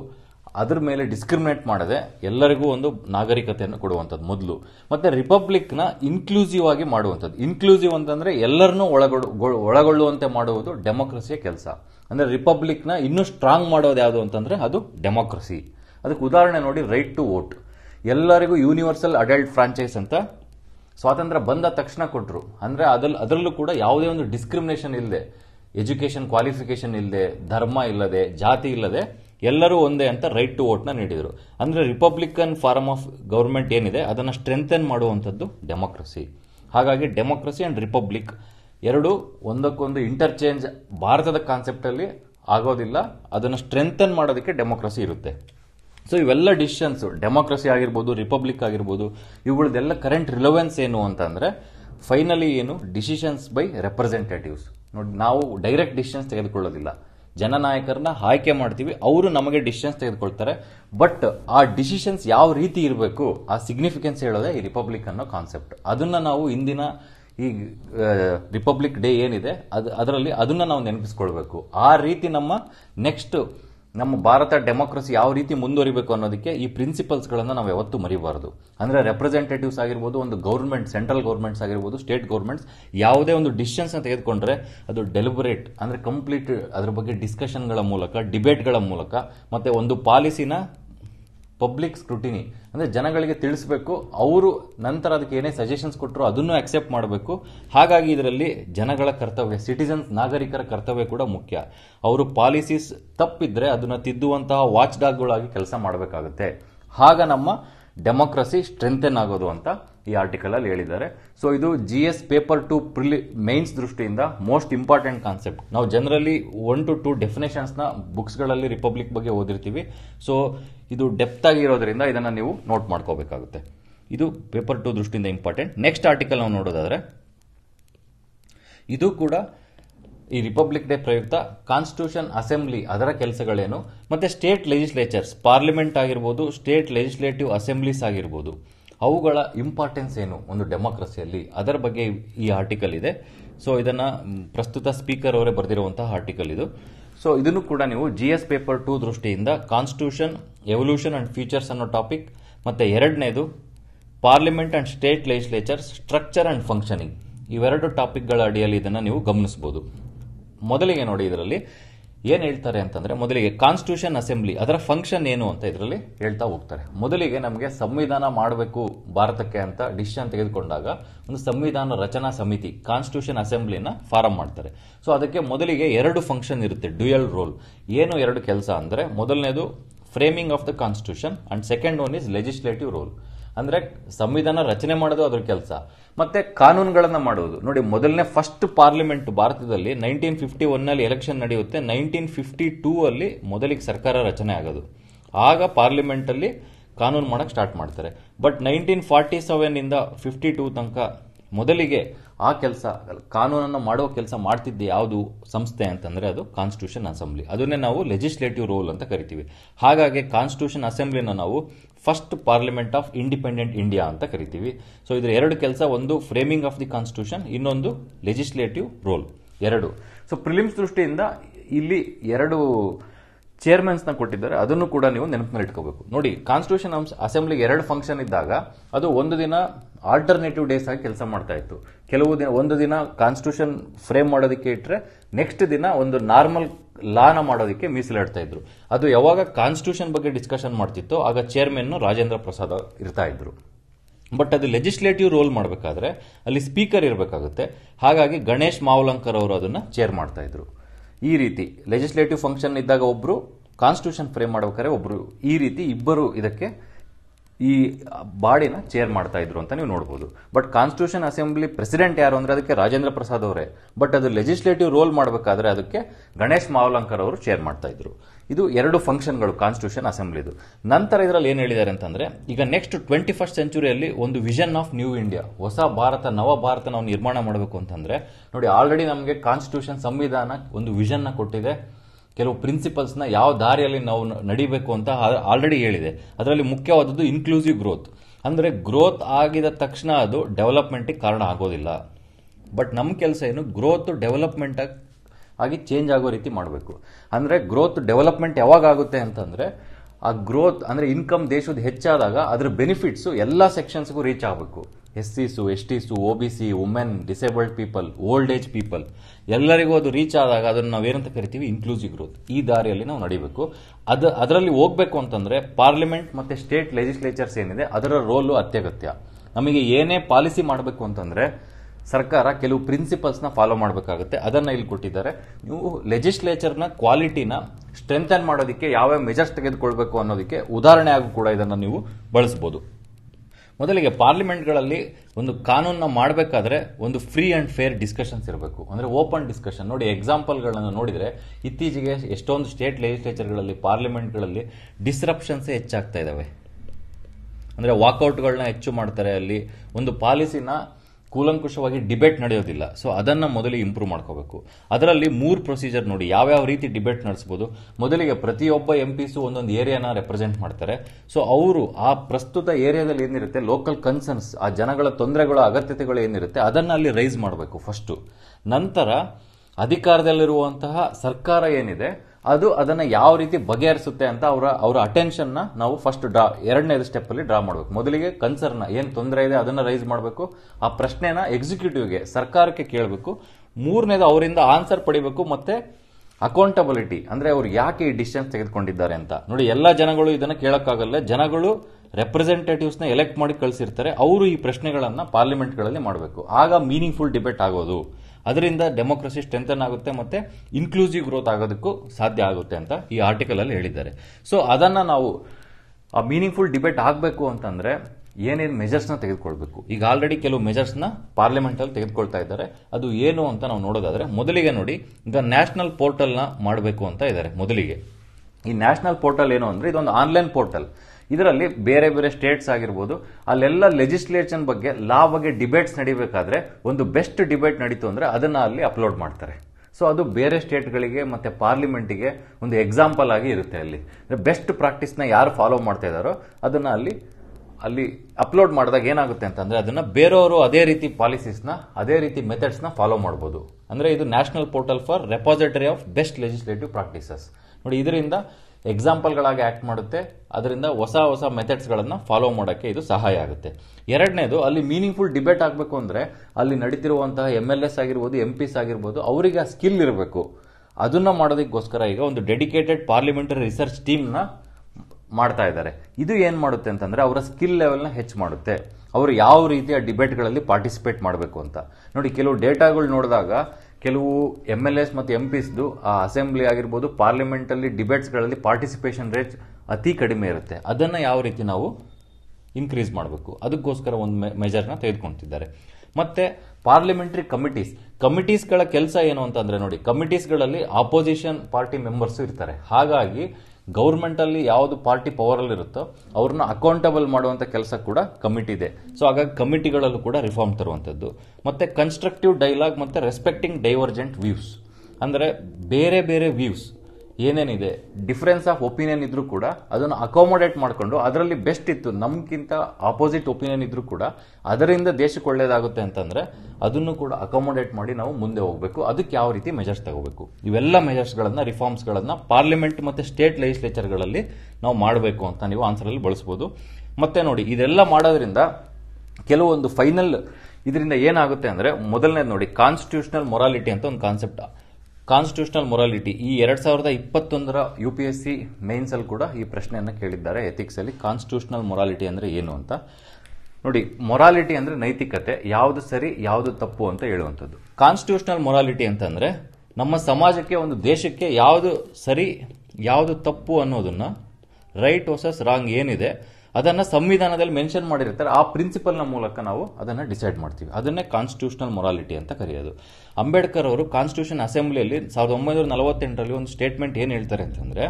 ಅದ್ರ ಮೇಲೆ ಡಿಸ್ಕ್ರಿಮಿನೇಟ್ ಮಾಡದೆ ಎಲ್ಲರಿಗೂ ಒಂದು ನಾಗರಿಕತೆಯನ್ನು ಕೊಡುವಂಥದ್ದು ಮೊದಲು ಮತ್ತು ರಿಪಬ್ಲಿಕ್ನ ಇನ್ಕ್ಲೂಸಿವ್ ಆಗಿ ಮಾಡುವಂಥದ್ದು ಇನ್ಕ್ಲೂಸಿವ್ ಅಂತಂದರೆ ಎಲ್ಲರನ್ನೂ ಒಳಗೊಳ್ಳ ಒಳಗೊಳ್ಳುವಂತೆ ಮಾಡುವುದು ಡೆಮೋಕ್ರಸಿಯ ಕೆಲಸ ಅಂದರೆ ರಿಪಬ್ಲಿಕ್ನ ಇನ್ನೂ ಸ್ಟ್ರಾಂಗ್ ಮಾಡೋದು ಯಾವುದು ಅಂತಂದ್ರೆ ಅದು ಡೆಮೋಕ್ರಸಿ ಅದಕ್ಕೆ ಉದಾಹರಣೆ ನೋಡಿ ರೈಟ್ ಟು ವೋಟ್ ಎಲ್ಲರಿಗೂ ಯೂನಿವರ್ಸಲ್ ಅಡಲ್ಟ್ ಫ್ರಾಂಚೈಸ್ ಅಂತ ಸ್ವಾತಂತ್ರ್ಯ ಬಂದ ತಕ್ಷಣ ಕೊಟ್ಟರು ಅಂದರೆ ಅದ್ರಲ್ಲಿ ಅದರಲ್ಲೂ ಕೂಡ ಯಾವುದೇ ಒಂದು ಡಿಸ್ಕ್ರಿಮಿನೇಷನ್ ಇಲ್ಲದೆ ಎಜುಕೇಷನ್ ಕ್ವಾಲಿಫಿಕೇಷನ್ ಇಲ್ಲದೆ ಧರ್ಮ ಇಲ್ಲದೆ ಜಾತಿ ಇಲ್ಲದೆ ಎಲ್ಲರೂ ಒಂದೇ ಅಂತ ರೈಟ್ ಟು ವೋಟ್ನ ನೀಡಿದರು ಅಂದರೆ ರಿಪಬ್ಲಿಕನ್ ಫಾರ್ಮ್ ಆಫ್ ಗೌರ್ಮೆಂಟ್ ಏನಿದೆ ಅದನ್ನು ಸ್ಟ್ರೆಂಥನ್ ಮಾಡುವಂಥದ್ದು ಡೆಮೋಕ್ರಸಿ ಹಾಗಾಗಿ ಡೆಮೋಕ್ರಸಿ ಆ್ಯಂಡ್ ರಿಪಬ್ಲಿಕ್ ಎರಡು ಒಂದಕ್ಕೊಂದು ಇಂಟರ್ಚೇಂಜ್ ಭಾರತದ ಕಾನ್ಸೆಪ್ಟಲ್ಲಿ ಆಗೋದಿಲ್ಲ ಅದನ್ನು ಸ್ಟ್ರೆಂಥನ್ ಮಾಡೋದಕ್ಕೆ ಡೆಮೋಕ್ರಸಿ ಇರುತ್ತೆ ಸೊ ಇವೆಲ್ಲ ಡಿಸಿಷನ್ಸು ಡೆಮೋಕ್ರಸಿ ಆಗಿರ್ಬೋದು ರಿಪಬ್ಲಿಕ್ ಆಗಿರ್ಬೋದು ಇವುಗಳೆಲ್ಲ ಕರೆಂಟ್ ರಿಲವೆನ್ಸ್ ಏನು ಅಂತಂದರೆ ಫೈನಲಿ ಏನು ಡಿಸಿಷನ್ಸ್ ಬೈ ರೆಪ್ರೆಸೆಂಟೇಟಿವ್ಸ್ ನೋಡಿ ನಾವು ಡೈರೆಕ್ಟ್ ಡಿಸಿಷನ್ಸ್ ತೆಗೆದುಕೊಳ್ಳೋದಿಲ್ಲ ಜನನಾಯಕರನ್ನ ಆಯ್ಕೆ ಮಾಡ್ತೀವಿ ಅವರು ನಮಗೆ ಡಿಸಿಷನ್ಸ್ ತೆಗೆದುಕೊಳ್ತಾರೆ ಬಟ್ ಆ ಡಿಸಿಷನ್ಸ್ ಯಾವ ರೀತಿ ಇರಬೇಕು ಆ ಸಿಗ್ನಿಫಿಕೆನ್ಸ್ ಹೇಳೋದೇ ಈ ರಿಪಬ್ಲಿಕ್ ಅನ್ನೋ ಕಾನ್ಸೆಪ್ಟ್ ಅದನ್ನು ನಾವು ಇಂದಿನ ಈ ರಿಪಬ್ಲಿಕ್ ಡೇ ಏನಿದೆ ಅದು ಅದರಲ್ಲಿ ಅದನ್ನು ನಾವು ನೆನಪಿಸ್ಕೊಳ್ಬೇಕು ಆ ರೀತಿ ನಮ್ಮ ನೆಕ್ಸ್ಟ್ ನಮ್ಮ ಭಾರತ ಡೆಮೋಕ್ರಸಿ ಯಾವ ರೀತಿ ಮುಂದುವರಿಬೇಕು ಅನ್ನೋದಕ್ಕೆ ಈ ಪ್ರಿನ್ಸಿಪಲ್ಸ್ಗಳನ್ನು ನಾವು ಯಾವತ್ತೂ ಮರಿಬಾರದು ಅಂದರೆ ರೆಪ್ರೆಸೆಂಟೇಟಿವ್ಸ್ ಆಗಿರ್ಬೋದು ಒಂದು ಗೌರ್ಮೆಂಟ್ ಸೆಂಟ್ರಲ್ ಗೌರ್ಮೆಂಟ್ಸ್ ಆಗಿರ್ಬೋದು ಸ್ಟೇಟ್ ಗೌರ್ಮೆಂಟ್ಸ್ ಯಾವುದೇ ಒಂದು ಡಿಸಿಷನ್ಸ್ನ ತೆಗೆದುಕೊಂಡ್ರೆ ಅದು ಡೆಲಿಬರೇಟ್ ಅಂದರೆ ಕಂಪ್ಲೀಟ್ ಅದ್ರ ಬಗ್ಗೆ ಡಿಸ್ಕಷನ್ಗಳ ಮೂಲಕ ಡಿಬೇಟ್ಗಳ ಮೂಲಕ ಮತ್ತು ಒಂದು ಪಾಲಿಸಿನ ಪಬ್ಲಿಕ್ ಸ್ಕ್ರೂಟಿನಿ ಅಂದರೆ ಜನಗಳಿಗೆ ತಿಳಿಸಬೇಕು ಅವರು ನಂತರ ಅದಕ್ಕೆ ಏನೇ ಸಜೆಷನ್ಸ್ ಕೊಟ್ಟರು ಅದನ್ನು ಅಕ್ಸೆಪ್ಟ್ ಮಾಡಬೇಕು ಹಾಗಾಗಿ ಇದರಲ್ಲಿ ಜನಗಳ ಕರ್ತವ್ಯ ಸಿಟಿಸನ್ಸ್ ನಾಗರಿಕರ ಕರ್ತವ್ಯ ಕೂಡ ಮುಖ್ಯ ಅವರು ಪಾಲಿಸೀಸ್ ತಪ್ಪಿದ್ರೆ ಅದನ್ನು ತಿದ್ದುವಂತಹ ವಾಚ್ ಡಾಗ್ಗಳಾಗಿ ಕೆಲಸ ಮಾಡಬೇಕಾಗುತ್ತೆ ಆಗ ನಮ್ಮ ಡೆಮೊಕ್ರಸಿ ಸ್ಟ್ರೆಂಥನ್ ಆಗೋದು ಅಂತ ಈ ಆರ್ಟಿಕಲಲ್ಲಿ ಹೇಳಿದ್ದಾರೆ ಸೊ ಇದು G S paper two prelims mains ದೃಷ್ಟಿಯಿಂದ ಮೋಸ್ಟ್ ಇಂಪಾರ್ಟೆಂಟ್ ಕಾನ್ಸೆಪ್ಟ್ ನಾವು ಜನರಲಿ ಒನ್ ಟು ಟು ಡೆಫಿನೇಷನ್ಸ್ನ ಬುಕ್ಸ್ಗಳಲ್ಲಿ ರಿಪಬ್ಲಿಕ್ ಬಗ್ಗೆ ಓದಿರ್ತೀವಿ ಸೊ ಇದು ಆಗಿರೋದ್ರಿಂದ ಇದನ್ನು ನೀವು ನೋಟ್ ಮಾಡ್ಕೋಬೇಕಾಗುತ್ತೆ ಇದು ಪೇಪರ್ ಟು ದೃಷ್ಟಿಯಿಂದ ಇಂಪಾರ್ಟೆಂಟ್ ನೆಕ್ಸ್ಟ್ ಆರ್ಟಿಕಲ್ ನಾವು ನೋಡೋದಾದ್ರೆ ಇದು ಕೂಡ ಈ ರಿಪಬ್ಲಿಕ್ ಡೇ ಪ್ರಯುಕ್ತ ಕಾನ್ಸ್ಟಿಟ್ಯೂಷನ್ ಅಸೆಂಬ್ಲಿ ಅದರ ಕೆಲಸಗಳೇನು ಮತ್ತೆ ಸ್ಟೇಟ್ ಲೆಜಿಸ್ಲೇಚರ್ಸ್ ಪಾರ್ಲಿಮೆಂಟ್ ಆಗಿರ್ಬೋದು ಸ್ಟೇಟ್ ಲೆಜಿಸ್ಲೇಟಿವ್ ಅಸೆಂಬ್ಲೀಸ್ ಆಗಿರ್ಬೋದು ಅವುಗಳ ಇಂಪಾರ್ಟೆನ್ಸ್ ಏನು ಒಂದು ಡೆಮೋಕ್ರಸಿಯಲ್ಲಿ ಅದರ ಬಗ್ಗೆ ಈ ಆರ್ಟಿಕಲ್ ಇದೆ ಸೊ ಇದನ್ನು ಪ್ರಸ್ತುತ ಸ್ಪೀಕರ್ ಅವರೇ ಬರೆದಿರುವಂತಹ ಆರ್ಟಿಕಲ್ ಇದು ಸೊ ಇದನ್ನು ಕೂಡ ನೀವು ಜಿ ಎಸ್ ಪೇಪರ್ ಟೂ ದೃಷ್ಟಿಯಿಂದ ಕಾನ್ಸ್ಟಿಟ್ಯೂಷನ್ ಎವಲ್ಯೂಷನ್ ಅಂಡ್ ಫ್ಯೂಚರ್ಸ್ ಅನ್ನೋ ಟಾಪಿಕ್ ಮತ್ತೆ ಎರಡನೇದು parliament and state legislature structure and functioning ಇವೆರಡು ಟಾಪಿಕ್ಗಳ ಅಡಿಯಲ್ಲಿ ಇದನ್ನು ನೀವು ಗಮನಿಸಬಹುದು ಮೊದಲಿಗೆ ನೋಡಿ ಇದರಲ್ಲಿ ಏನ್ ಹೇಳ್ತಾರೆ ಅಂತಂದ್ರೆ ಮೊದಲಿಗೆ ಕಾನ್ಸ್ಟಿಟ್ಯೂಷನ್ ಅಸೆಂಬ್ಲಿ ಅದರ ಫಂಕ್ಷನ್ ಏನು ಅಂತ ಇದರಲ್ಲಿ ಹೇಳ್ತಾ ಹೋಗ್ತಾರೆ ಮೊದಲಿಗೆ ನಮಗೆ ಸಂವಿಧಾನ ಮಾಡಬೇಕು ಭಾರತಕ್ಕೆ ಅಂತ ಡಿಸಿಷನ್ ತೆಗೆದುಕೊಂಡಾಗ ಒಂದು ಸಂವಿಧಾನ ರಚನಾ ಸಮಿತಿ ಕಾನ್ಸ್ಟಿಟ್ಯೂಷನ್ ಅಸೆಂಬ್ಲಿನ ಫಾರಂ ಮಾಡ್ತಾರೆ ಸೊ ಅದಕ್ಕೆ ಮೊದಲಿಗೆ ಎರಡು ಫಂಕ್ಷನ್ ಇರುತ್ತೆ ಡ್ಯುಯಲ್ ರೋಲ್ ಏನು ಎರಡು ಕೆಲಸ ಅಂದ್ರೆ ಮೊದಲನೇದು framing of the constitution and second one is legislative role ಅಂದರೆ ಸಂವಿಧಾನ ರಚನೆ ಮಾಡೋದು ಅದ್ರ ಕೆಲಸ ಮತ್ತೆ ಕಾನೂನುಗಳನ್ನು ಮಾಡೋದು ನೋಡಿ ಮೊದಲನೇ ಫಸ್ಟ್ ಪಾರ್ಲಿಮೆಂಟ್ ಭಾರತದಲ್ಲಿ ನೈನ್ಟೀನ್ ಫಿಫ್ಟಿ ಒನ್ನಲ್ಲಿ ಎಲೆಕ್ಷನ್ ನಡೆಯುತ್ತೆ ನೈನ್ಟೀನ್ ಫಿಫ್ಟಿ ಟೂ ಅಲ್ಲಿ ಮೊದಲಿಗೆ ಸರ್ಕಾರ ರಚನೆ ಆಗೋದು ಆಗ ಪಾರ್ಲಿಮೆಂಟಲ್ಲಿ ಕಾನೂನು ಮಾಡೋಕ್ಕೆ ಸ್ಟಾರ್ಟ್ ಮಾಡ್ತಾರೆ ಬಟ್ ನೈನ್ಟೀನ್ ಫಾರ್ಟಿ ಇಂದ ಫಿಫ್ಟಿ ಟೂ ತನಕ ಮೊದಲಿಗೆ ಆ ಕೆಲಸ ಕಾನೂನನ್ನು ಮಾಡೋ ಕೆಲಸ ಮಾಡ್ತಿದ್ದ ಯಾವುದು ಸಂಸ್ಥೆ ಅಂತಂದರೆ ಅದು ಕಾನ್ಸ್ಟಿಟ್ಯೂಷನ್ ಅಸೆಂಬ್ಲಿ ಅದನ್ನೇ ನಾವು ಲೆಜಿಸ್ಲೇಟಿವ್ ರೋಲ್ ಅಂತ ಕರಿತೀವಿ ಹಾಗಾಗಿ ಕಾನ್ಸ್ಟಿಟ್ಯೂಷನ್ ಅಸೆಂಬ್ಲಿನ ನಾವು first parliament of independent India ಅಂತ ಕರಿತೀವಿ ಸೊ ಇದರ ಎರಡು ಕೆಲಸ ಒಂದು ಫ್ರೇಮಿಂಗ್ ಆಫ್ ದಿ ಕಾನ್ಸ್ಟಿಟ್ಯೂಷನ್ ಇನ್ನೊಂದು ಲೆಜಿಸ್ಲೇಟಿವ್ ರೋಲ್ ಎರಡು ಸೊ ಪ್ರಿಲಿಮ್ಸ್ ದೃಷ್ಟಿಯಿಂದ ಇಲ್ಲಿ ಎರಡು ಚೇರ್ಮನ್ಸ್ನ ಕೊಟ್ಟಿದ್ದಾರೆ ಅದನ್ನು ಕೂಡ ನೀವು ನೆನಪಿನಲ್ಲಿ ಇಟ್ಕೋಬೇಕು ನೋಡಿ ಕಾನ್ಸ್ಟಿಟ್ಯೂಷನ್ ಅಸೆಂಬ್ಲಿ ಅಸೆಂಬ್ಲಿಗೆ ಎರಡು ಫಂಕ್ಷನ್ ಇದ್ದಾಗ ಅದು ಒಂದು ದಿನ ಆಲ್ಟರ್ನೇಟಿವ್ ಡೇಸ್ ಆಗಿ ಕೆಲಸ ಮಾಡ್ತಾ ಇತ್ತು ಕೆಲವು ದಿನ ಒಂದು ದಿನ ಕಾನ್ಸ್ಟಿಟ್ಯೂಷನ್ ಫ್ರೇಮ್ ಮಾಡೋದಕ್ಕೆ ಇಟ್ಟರೆ ನೆಕ್ಸ್ಟ್ ದಿನ ಒಂದು ನಾರ್ಮಲ್ ಲಾನ ಮಾಡೋದಕ್ಕೆ ಮೀಸಲಿಡ್ತಾ ಇದ್ರು ಅದು ಯಾವಾಗ ಕಾನ್ಸ್ಟಿಟ್ಯೂಷನ್ ಬಗ್ಗೆ ಡಿಸ್ಕಷನ್ ಮಾಡ್ತಿತ್ತು ಆಗ ಚೇರ್ಮನ್ ರಾಜೇಂದ್ರ ಪ್ರಸಾದ್ ಇರ್ತಾ ಇದ್ರು ಬಟ್ ಅದು ಲೆಜಿಸ್ಲೇಟಿವ್ ರೋಲ್ ಮಾಡಬೇಕಾದ್ರೆ ಅಲ್ಲಿ ಸ್ಪೀಕರ್ ಇರಬೇಕಾಗುತ್ತೆ ಹಾಗಾಗಿ ಗಣೇಶ್ ಮಾವಲಂಕರ್ ಅವರು ಅದನ್ನು ಚೇರ್ ಮಾಡ್ತಾ ಇದ್ರು ಈ ರೀತಿ ಲೆಜಿಸ್ಲೇಟಿವ್ ಫಂಕ್ಷನ್ ಇದ್ದಾಗ ಒಬ್ರು ಕಾನ್ಸ್ಟಿಟ್ಯೂಷನ್ ಫ್ರೇಮ್ ಮಾಡ್ಬೇಕಾದ್ರೆ ಒಬ್ರು ಈ ರೀತಿ ಇಬ್ಬರು ಇದಕ್ಕೆ ಈ ಬಾಡಿನ ಚೇರ್ ಮಾಡ್ತಾ ಇದ್ರು ಅಂತ ನೀವು ನೋಡ್ಬೋದು ಬಟ್ ಕಾನ್ಸ್ಟಿಟ್ಯೂಷನ್ ಅಸೆಂಬ್ಲಿ ಪ್ರೆಸಿಡೆಂಟ್ ಯಾರು ಅಂದ್ರೆ ಅದಕ್ಕೆ ರಾಜೇಂದ್ರ ಪ್ರಸಾದ್ ಅವರೇ ಬಟ್ ಅದು ಲೆಜಿಸ್ಲೇಟಿವ್ ರೋಲ್ ಮಾಡಬೇಕಾದ್ರೆ ಅದಕ್ಕೆ ಗಣೇಶ್ ಮಾವಲಂಕರ್ ಅವರು ಚೇರ್ ಮಾಡ್ತಾ ಇದ್ರು ಇದು ಎರಡು ಫಂಕ್ಷನ್ಗಳು ಕಾನ್ಸ್ಟಿಟ್ಯೂಷನ್ ಅಸೆಂಬ್ಲಿದು ನಂತರ ಇದರಲ್ಲಿ ಏನು ಹೇಳಿದ್ದಾರೆ ಅಂತಂದರೆ ಈಗ ನೆಕ್ಸ್ಟ್ ಟ್ವೆಂಟಿ ಫಸ್ಟ್ ಸೆಂಚುರಿಯಲ್ಲಿ ಒಂದು ವಿಷನ್ ಆಫ್ ನ್ಯೂ ಇಂಡಿಯಾ ಹೊಸ ಭಾರತ ನವ ಭಾರತ ನಾವು ನಿರ್ಮಾಣ ಮಾಡಬೇಕು ಅಂತಂದರೆ ನೋಡಿ ಆಲ್ರೆಡಿ ನಮಗೆ ಕಾನ್ಸ್ಟಿಟ್ಯೂಷನ್ ಸಂವಿಧಾನ ಒಂದು ವಿಷನ್ನ ಕೊಟ್ಟಿದೆ ಕೆಲವು ಪ್ರಿನ್ಸಿಪಲ್ಸ್ನ ಯಾವ ದಾರಿಯಲ್ಲಿ ನಾವು ನಡಿಬೇಕು ಅಂತ ಆಲ್ರೆಡಿ ಹೇಳಿದೆ ಅದರಲ್ಲಿ ಮುಖ್ಯವಾದದ್ದು ಇನ್ಕ್ಲೂಸಿವ್ ಗ್ರೋತ್ ಅಂದರೆ ಗ್ರೋತ್ ಆಗಿದ ತಕ್ಷಣ ಅದು ಡೆವಲಪ್ಮೆಂಟಿಗೆ ಕಾರಣ ಆಗೋದಿಲ್ಲ ಬಟ್ ನಮ್ಮ ಕೆಲಸ ಏನು ಗ್ರೋತ್ ಡೆವಲಪ್ಮೆಂಟಾಗಿ ಆಗಿ ಚೇಂಜ್ ಆಗೋ ರೀತಿ ಮಾಡಬೇಕು ಅಂದರೆ ಗ್ರೋತ್ ಡೆವಲಪ್ಮೆಂಟ್ ಯಾವಾಗ ಆಗುತ್ತೆ ಅಂತಂದರೆ ಆ ಗ್ರೋತ್ ಅಂದರೆ ಇನ್ಕಮ್ ದೇಶದ ಹೆಚ್ಚಾದಾಗ ಅದರ ಬೆನಿಫಿಟ್ಸು ಎಲ್ಲ ಸೆಕ್ಷನ್ಸ್ಗೂ ರೀಚ್ ಆಗಬೇಕು S Cs S Ts O B C women disabled people old age people ಎಲ್ಲರಿಗೂ ಅದು ರೀಚ್ ಆದಾಗ ಅದನ್ನು ಏನಂತ ಕರಿತೀವಿ ಇನ್ಕ್ಲೂಸಿವ್ ಗ್ರೋತ್ ಈ ದಾರಿಯಲ್ಲಿ ನಾವು ನಡೀಬೇಕು ಅದು ಅದರಲ್ಲಿ ಹೋಗಬೇಕು ಅಂತಂದರೆ ಪಾರ್ಲಿಮೆಂಟ್ ಮತ್ತು ಸ್ಟೇಟ್ ಲೆಜಿಸ್ಲೇಚರ್ಸ್ ಏನಿದೆ ಅದರ ರೋಲು ಅತ್ಯಗತ್ಯ ನಮಗೆ ಏನೇ ಪಾಲಿಸಿ ಮಾಡಬೇಕು ಅಂತಂದರೆ ಸರ್ಕಾರ ಕೆಲವು ಪ್ರಿನ್ಸಿಪಲ್ಸ್ನ ಫಾಲೋ ಮಾಡಬೇಕಾಗುತ್ತೆ ಅದನ್ನು ಇಲ್ಲಿ ಕೊಟ್ಟಿದ್ದಾರೆ ನೀವು ಲೆಜಿಸ್ಲೇಚರ್ನ ಕ್ವಾಲಿಟಿನ ಸ್ಟ್ರೆಂಥನ್ ಮಾಡೋದಕ್ಕೆ ಯಾವ್ಯಾವ ಮೆಜರ್ಸ್ ತೆಗೆದುಕೊಳ್ಬೇಕು ಅನ್ನೋದಕ್ಕೆ ಉದಾಹರಣೆ ಆಗೂ ಕೂಡ ಇದನ್ನು ನೀವು ಬಳಸ್ಬೋದು ಮೊದಲಿಗೆ ಪಾರ್ಲಿಮೆಂಟ್ಗಳಲ್ಲಿ ಒಂದು ಕಾನೂನನ್ನ ಮಾಡಬೇಕಾದ್ರೆ ಒಂದು ಫ್ರೀ ಆ್ಯಂಡ್ ಫೇರ್ ಡಿಸ್ಕಷನ್ಸ್ ಇರಬೇಕು ಅಂದರೆ ಓಪನ್ ಡಿಸ್ಕಷನ್ ನೋಡಿ ಎಕ್ಸಾಂಪಲ್ಗಳನ್ನು ನೋಡಿದರೆ ಇತ್ತೀಚೆಗೆ ಎಷ್ಟೊಂದು ಸ್ಟೇಟ್ ಲೆಜಿಸ್ಲೇಚರ್ಗಳಲ್ಲಿ ಪಾರ್ಲಿಮೆಂಟ್ಗಳಲ್ಲಿ ಡಿಸ್ರಪ್ಷನ್ಸೇ ಹೆಚ್ಚಾಗ್ತಾ ಇದ್ದಾವೆ ಅಂದರೆ ವಾಕೌಟ್ಗಳನ್ನ ಹೆಚ್ಚು ಮಾಡ್ತಾರೆ ಅಲ್ಲಿ ಒಂದು ಪಾಲಿಸಿನ ಕೂಲಂಕುಷವಾಗಿ ಡಿಬೇಟ್ ನಡೆಯೋದಿಲ್ಲ ಸೊ ಅದನ್ನು ಮೊದಲು ಇಂಪ್ರೂವ್ ಮಾಡ್ಕೋಬೇಕು ಅದರಲ್ಲಿ ಮೂರು ಪ್ರೊಸೀಜರ್ ನೋಡಿ ಯಾವ್ಯಾವ ರೀತಿ ಡಿಬೇಟ್ ನಡೆಸ್ಬೋದು ಮೊದಲಿಗೆ ಪ್ರತಿಯೊಬ್ಬ ಎಂ ಪಿಸು ಒಂದೊಂದು ಏರಿಯಾನ ರೆಪ್ರೆಸೆಂಟ್ ಮಾಡ್ತಾರೆ ಸೊ ಅವರು ಆ ಪ್ರಸ್ತುತ ಏರಿಯಾದಲ್ಲಿ ಏನಿರುತ್ತೆ ಲೋಕಲ್ ಕನ್ಸರ್ನ್ಸ್ ಆ ಜನಗಳ ತೊಂದರೆಗಳ ಅಗತ್ಯತೆಗಳು ಏನಿರುತ್ತೆ ಅದನ್ನು ಅಲ್ಲಿ ರೈಸ್ ಮಾಡಬೇಕು ಫಸ್ಟು ನಂತರ ಅಧಿಕಾರದಲ್ಲಿರುವಂತಹ ಸರ್ಕಾರ ಏನಿದೆ ಅದು ಅದನ್ನ ಯಾವ ರೀತಿ ಬಗೆಹರಿಸುತ್ತೆ ಅಂತ ಅವರ ಅವರ ಅಟೆನ್ಷನ್ನ ನಾವು ಫಸ್ಟ್ ಡ್ರಾ ಎರಡನೇದು ಅಲ್ಲಿ ಡ್ರಾ ಮಾಡಬೇಕು ಮೊದಲಿಗೆ ಕನ್ಸರ್ನ್ ಏನು ತೊಂದರೆ ಇದೆ ಅದನ್ನ ರೈಸ್ ಮಾಡಬೇಕು ಆ ಪ್ರಶ್ನೆನ ಎಕ್ಸಿಕ್ಯೂಟಿವ್ಗೆ ಸರ್ಕಾರಕ್ಕೆ ಕೇಳಬೇಕು ಮೂರನೇದು ಅವರಿಂದ ಆನ್ಸರ್ ಪಡಿಬೇಕು ಮತ್ತೆ ಅಕೌಂಟಬಿಲಿಟಿ ಅಂದ್ರೆ ಅವ್ರು ಯಾಕೆ ಈ ಡಿಸಿಷನ್ ತೆಗೆದುಕೊಂಡಿದ್ದಾರೆ ಅಂತ ನೋಡಿ ಎಲ್ಲ ಜನಗಳು ಇದನ್ನ ಕೇಳಕ್ಕಾಗಲ್ಲ ಜನಗಳು ರೆಪ್ರೆಸೆಂಟೇಟಿವ್ಸ್ ನ ಎಲೆಕ್ಟ್ ಮಾಡಿ ಕಳಿಸಿರ್ತಾರೆ ಅವರು ಈ ಪ್ರಶ್ನೆಗಳನ್ನು ಪಾರ್ಲಿಮೆಂಟ್ಗಳಲ್ಲಿ ಮಾಡಬೇಕು ಆಗ ಮೀನಿಂಗ್ಫುಲ್ ಡಿಬೇಟ್ ಆಗೋದು ಅದರಿಂದ ಡೆಮೋಕ್ರಸಿ ಸ್ಟ್ರೆಂಥನ್ ಆಗುತ್ತೆ ಮತ್ತೆ ಇನ್ಕ್ಲೂಸಿವ್ ಗ್ರೋತ್ ಆಗೋದಕ್ಕೂ ಸಾಧ್ಯ ಆಗುತ್ತೆ ಅಂತ ಈ ಆರ್ಟಿಕಲ್ ಅಲ್ಲಿ ಹೇಳಿದ್ದಾರೆ ಸೊ ಅದನ್ನ ನಾವು ಆ ಮೀನಿಂಗ್ಫುಲ್ ಡಿಬೇಟ್ ಆಗಬೇಕು ಅಂತಂದ್ರೆ ಏನೇನು ಮೆಜರ್ಸ್ನ ತೆಗೆದುಕೊಳ್ಬೇಕು ಈಗ ಆಲ್ರೆಡಿ ಕೆಲವು ಮೆಜರ್ಸ್ನ ಅಲ್ಲಿ ತೆಗೆದುಕೊಳ್ತಾ ಇದ್ದಾರೆ ಅದು ಏನು ಅಂತ ನಾವು ನೋಡೋದಾದ್ರೆ ಮೊದಲಿಗೆ ನೋಡಿ ಈಗ ನ್ಯಾಷನಲ್ ಪೋರ್ಟಲ್ನ ಮಾಡಬೇಕು ಅಂತ ಇದ್ದಾರೆ ಮೊದಲಿಗೆ ಈ ನ್ಯಾಷನಲ್ ಪೋರ್ಟಲ್ ಏನು ಅಂದ್ರೆ ಇದೊಂದು ಆನ್ಲೈನ್ ಪೋರ್ಟಲ್ ಇದರಲ್ಲಿ ಬೇರೆ ಬೇರೆ ಸ್ಟೇಟ್ಸ್ ಆಗಿರ್ಬೋದು ಅಲ್ಲೆಲ್ಲ ಲೆಜಿಸ್ಲೇಷನ್ ಬಗ್ಗೆ ಲಾ ಬಗ್ಗೆ ಡಿಬೇಟ್ಸ್ ನಡೀಬೇಕಾದ್ರೆ ಒಂದು ಬೆಸ್ಟ್ ಡಿಬೇಟ್ ನಡೀತು ಅಂದರೆ ಅದನ್ನು ಅಲ್ಲಿ ಅಪ್ಲೋಡ್ ಮಾಡ್ತಾರೆ ಸೊ ಅದು ಬೇರೆ ಸ್ಟೇಟ್ಗಳಿಗೆ ಮತ್ತು ಪಾರ್ಲಿಮೆಂಟಿಗೆ ಒಂದು ಎಕ್ಸಾಂಪಲ್ ಆಗಿ ಇರುತ್ತೆ ಅಲ್ಲಿ ಅಂದರೆ ಬೆಸ್ಟ್ ಪ್ರಾಕ್ಟೀಸ್ನ ಯಾರು ಫಾಲೋ ಮಾಡ್ತಾ ಇದ್ದಾರೋ ಅದನ್ನು ಅಲ್ಲಿ ಅಲ್ಲಿ ಅಪ್ಲೋಡ್ ಮಾಡಿದಾಗ ಏನಾಗುತ್ತೆ ಅಂತಂದರೆ ಅದನ್ನು ಬೇರೆಯವರು ಅದೇ ರೀತಿ ಪಾಲಿಸೀಸ್ನ ಅದೇ ರೀತಿ ಮೆಥಡ್ಸ್ನ ಫಾಲೋ ಮಾಡ್ಬೋದು ಅಂದರೆ ಇದು national portal for repository of best legislative practices ನೋಡಿ ಇದರಿಂದ ಎಕ್ಸಾಂಪಲ್ಗಳಾಗಿ ಆ್ಯಕ್ಟ್ ಮಾಡುತ್ತೆ ಅದರಿಂದ ಹೊಸ ಹೊಸ ಮೆಥಡ್ಸ್ಗಳನ್ನು ಫಾಲೋ ಮಾಡೋಕ್ಕೆ ಇದು ಸಹಾಯ ಆಗುತ್ತೆ ಎರಡನೇದು ಅಲ್ಲಿ ಮೀನಿಂಗ್ಫುಲ್ ಡಿಬೇಟ್ ಆಗಬೇಕು ಅಂದರೆ ಅಲ್ಲಿ ನಡೀತಿರುವಂತಹ ಎಮ್ ಎಲ್ ಎಸ್ ಆಗಿರ್ಬೋದು ಎಂ ಪಿಸ್ ಆಗಿರ್ಬೋದು ಅವರಿಗೆ ಆ ಸ್ಕಿಲ್ ಇರಬೇಕು ಅದನ್ನು ಮಾಡೋದಕ್ಕೋಸ್ಕರ ಈಗ ಒಂದು ಡೆಡಿಕೇಟೆಡ್ ಪಾರ್ಲಿಮೆಂಟರಿ ರಿಸರ್ಚ್ ಟೀಮ್ನ ಮಾಡ್ತಾ ಇದ್ದಾರೆ ಇದು ಏನು ಮಾಡುತ್ತೆ ಅಂತಂದರೆ ಅವರ ಸ್ಕಿಲ್ ಲೆವೆಲ್ನ ಹೆಚ್ಚು ಮಾಡುತ್ತೆ ಅವರು ಯಾವ ರೀತಿಯ ಡಿಬೇಟ್ಗಳಲ್ಲಿ ಪಾರ್ಟಿಸಿಪೇಟ್ ಮಾಡಬೇಕು ಅಂತ ನೋಡಿ ಕೆಲವು ಡೇಟಾಗಳು ನೋಡಿದಾಗ ಕೆಲವು ಎಮ್ ಎಲ್ ಎಸ್ ಮತ್ತು ಎಂ ಪಿಸ್ದು ಆ ಅಸೆಂಬ್ಲಿ ಆಗಿರ್ಬೋದು ಪಾರ್ಲಿಮೆಂಟಲ್ಲಿ ಡಿಬೇಟ್ಸ್ಗಳಲ್ಲಿ ಪಾರ್ಟಿಸಿಪೇಷನ್ ರೇಟ್ ಅತಿ ಕಡಿಮೆ ಇರುತ್ತೆ ಅದನ್ನು ಯಾವ ರೀತಿ ನಾವು ಇನ್ಕ್ರೀಸ್ ಮಾಡಬೇಕು ಅದಕ್ಕೋಸ್ಕರ ಒಂದು ಮೆ ಮೆಜರ್ನ ತೆಗೆದುಕೊಳ್ತಿದ್ದಾರೆ ಮತ್ತು ಪಾರ್ಲಿಮೆಂಟ್ರಿ ಕಮಿಟೀಸ್ ಕಮಿಟೀಸ್ಗಳ ಕೆಲಸ ಏನು ಅಂತಂದರೆ ನೋಡಿ ಕಮಿಟೀಸ್ಗಳಲ್ಲಿ ಆಪೋಸಿಷನ್ ಪಾರ್ಟಿ ಮೆಂಬರ್ಸು ಇರ್ತಾರೆ ಹಾಗಾಗಿ ಗೌರ್ಮೆಂಟಲ್ಲಿ ಯಾವುದು ಪಾರ್ಟಿ ಇರುತ್ತೋ ಅವ್ರನ್ನ ಅಕೌಂಟಬಲ್ ಮಾಡುವಂಥ ಕೆಲಸ ಕೂಡ ಕಮಿಟಿ ಇದೆ ಸೊ ಹಾಗಾಗಿ ಕಮಿಟಿಗಳಲ್ಲೂ ಕೂಡ ರಿಫಾರ್ಮ್ ತರುವಂಥದ್ದು ಮತ್ತು ಕನ್ಸ್ಟ್ರಕ್ಟಿವ್ ಡೈಲಾಗ್ ಮತ್ತು ರೆಸ್ಪೆಕ್ಟಿಂಗ್ ಡೈವರ್ಜೆಂಟ್ ವ್ಯೂಸ್ ಅಂದರೆ ಬೇರೆ ಬೇರೆ ವ್ಯೂಸ್ ಏನೇನಿದೆ ಡಿಫ್ರೆನ್ಸ್ ಆಫ್ ಒಪಿನಿಯನ್ ಇದ್ರೂ ಕೂಡ ಅದನ್ನು ಅಕಾಮೊಡೇಟ್ ಮಾಡಿಕೊಂಡು ಅದರಲ್ಲಿ ಬೆಸ್ಟ್ ಇತ್ತು ನಮಗಿಂತ ಆಪೋಸಿಟ್ ಒಪಿನಿಯನ್ ಇದ್ರೂ ಕೂಡ ಅದರಿಂದ ದೇಶಕ್ಕೆ ಒಳ್ಳೆಯದಾಗುತ್ತೆ ಅಂತಂದರೆ ಅದನ್ನು ಕೂಡ ಅಕಾಮೊಡೇಟ್ ಮಾಡಿ ನಾವು ಮುಂದೆ ಹೋಗಬೇಕು ಅದಕ್ಕೆ ಯಾವ ರೀತಿ ಮೆಜರ್ಸ್ ತಗೋಬೇಕು ಇವೆಲ್ಲ ಮೆಜರ್ಸ್ಗಳನ್ನು ರಿಫಾರ್ಮ್ಸ್ಗಳನ್ನು ಪಾರ್ಲಿಮೆಂಟ್ ಮತ್ತು ಸ್ಟೇಟ್ ಲೆಜಿಸ್ಲೇಚರ್ಗಳಲ್ಲಿ ನಾವು ಮಾಡಬೇಕು ಅಂತ ನೀವು ಆನ್ಸರಲ್ಲಿ ಬಳಸ್ಬೋದು ಮತ್ತೆ ನೋಡಿ ಇದೆಲ್ಲ ಮಾಡೋದ್ರಿಂದ ಕೆಲವೊಂದು ಫೈನಲ್ ಇದರಿಂದ ಏನಾಗುತ್ತೆ ಅಂದರೆ ಮೊದಲನೇದು ನೋಡಿ ಕಾನ್ಸ್ಟಿಟ್ಯೂಷನಲ್ ಮೊರಾಲಿಟಿ ಅಂತ ಒಂದು ಕಾನ್ಸೆಪ್ಟ್ ಕಾನ್ಸ್ಟಿಟ್ಯೂಷನಲ್ ಮೊರಾಲಿಟಿ ಈ ಎರಡು ಸಾವಿರದ ಇಪ್ಪತ್ತೊಂದರ ಯು ಪಿ ಎಸ್ ಸಿ ಮೇನ್ಸಲ್ಲಿ ಕೂಡ ಈ ಪ್ರಶ್ನೆಯನ್ನು ಕೇಳಿದ್ದಾರೆ ಎಥಿಕ್ಸಲ್ಲಿ ಕಾನ್ಸ್ಟಿಟ್ಯೂಷನಲ್ ಮೊರಾಲಿಟಿ ಅಂದರೆ ಏನು ಅಂತ ನೋಡಿ ಮೊರಾಲಿಟಿ ಅಂದರೆ ನೈತಿಕತೆ ಯಾವುದು ಸರಿ ಯಾವುದು ತಪ್ಪು ಅಂತ ಹೇಳುವಂಥದ್ದು ಕಾನ್ಸ್ಟಿಟ್ಯೂಷನಲ್ ಮೊರಾಲಿಟಿ ಅಂತಂದರೆ ನಮ್ಮ ಸಮಾಜಕ್ಕೆ ಒಂದು ದೇಶಕ್ಕೆ ಯಾವುದು ಸರಿ ಯಾವುದು ತಪ್ಪು ಅನ್ನೋದನ್ನು ರೈಟ್ ವರ್ಸಸ್ ರಾಂಗ್ ಏನಿದೆ ಅದನ್ನು ಸಂವಿಧಾನದಲ್ಲಿ ಮೆನ್ಷನ್ ಮಾಡಿರ್ತಾರೆ ಆ ಪ್ರಿನ್ಸಿಪಲ್ನ ಮೂಲಕ ನಾವು ಅದನ್ನು ಡಿಸೈಡ್ ಮಾಡ್ತೀವಿ ಅದನ್ನೇ ಕಾನ್ಸ್ಟಿಟ್ಯೂಷನಲ್ ಮೊರಾಲಿಟಿ ಅಂತ ಕರೆಯೋದು ಅಂಬೇಡ್ಕರ್ ಅವರು ಕಾನ್ಸ್ಟಿಟ್ಯೂಷನ್ ಅಸೆಂಬ್ಲಿಯಲ್ಲಿ ಸಾವಿರದ ಒಂಬೈನೂರ ನಲವತ್ತೆಂಟರಲ್ಲಿ ಒಂದು ಸ್ಟೇಟ್ಮೆಂಟ್ ಏನು ಹೇಳ್ತಾರೆ ಅಂತಂದರೆ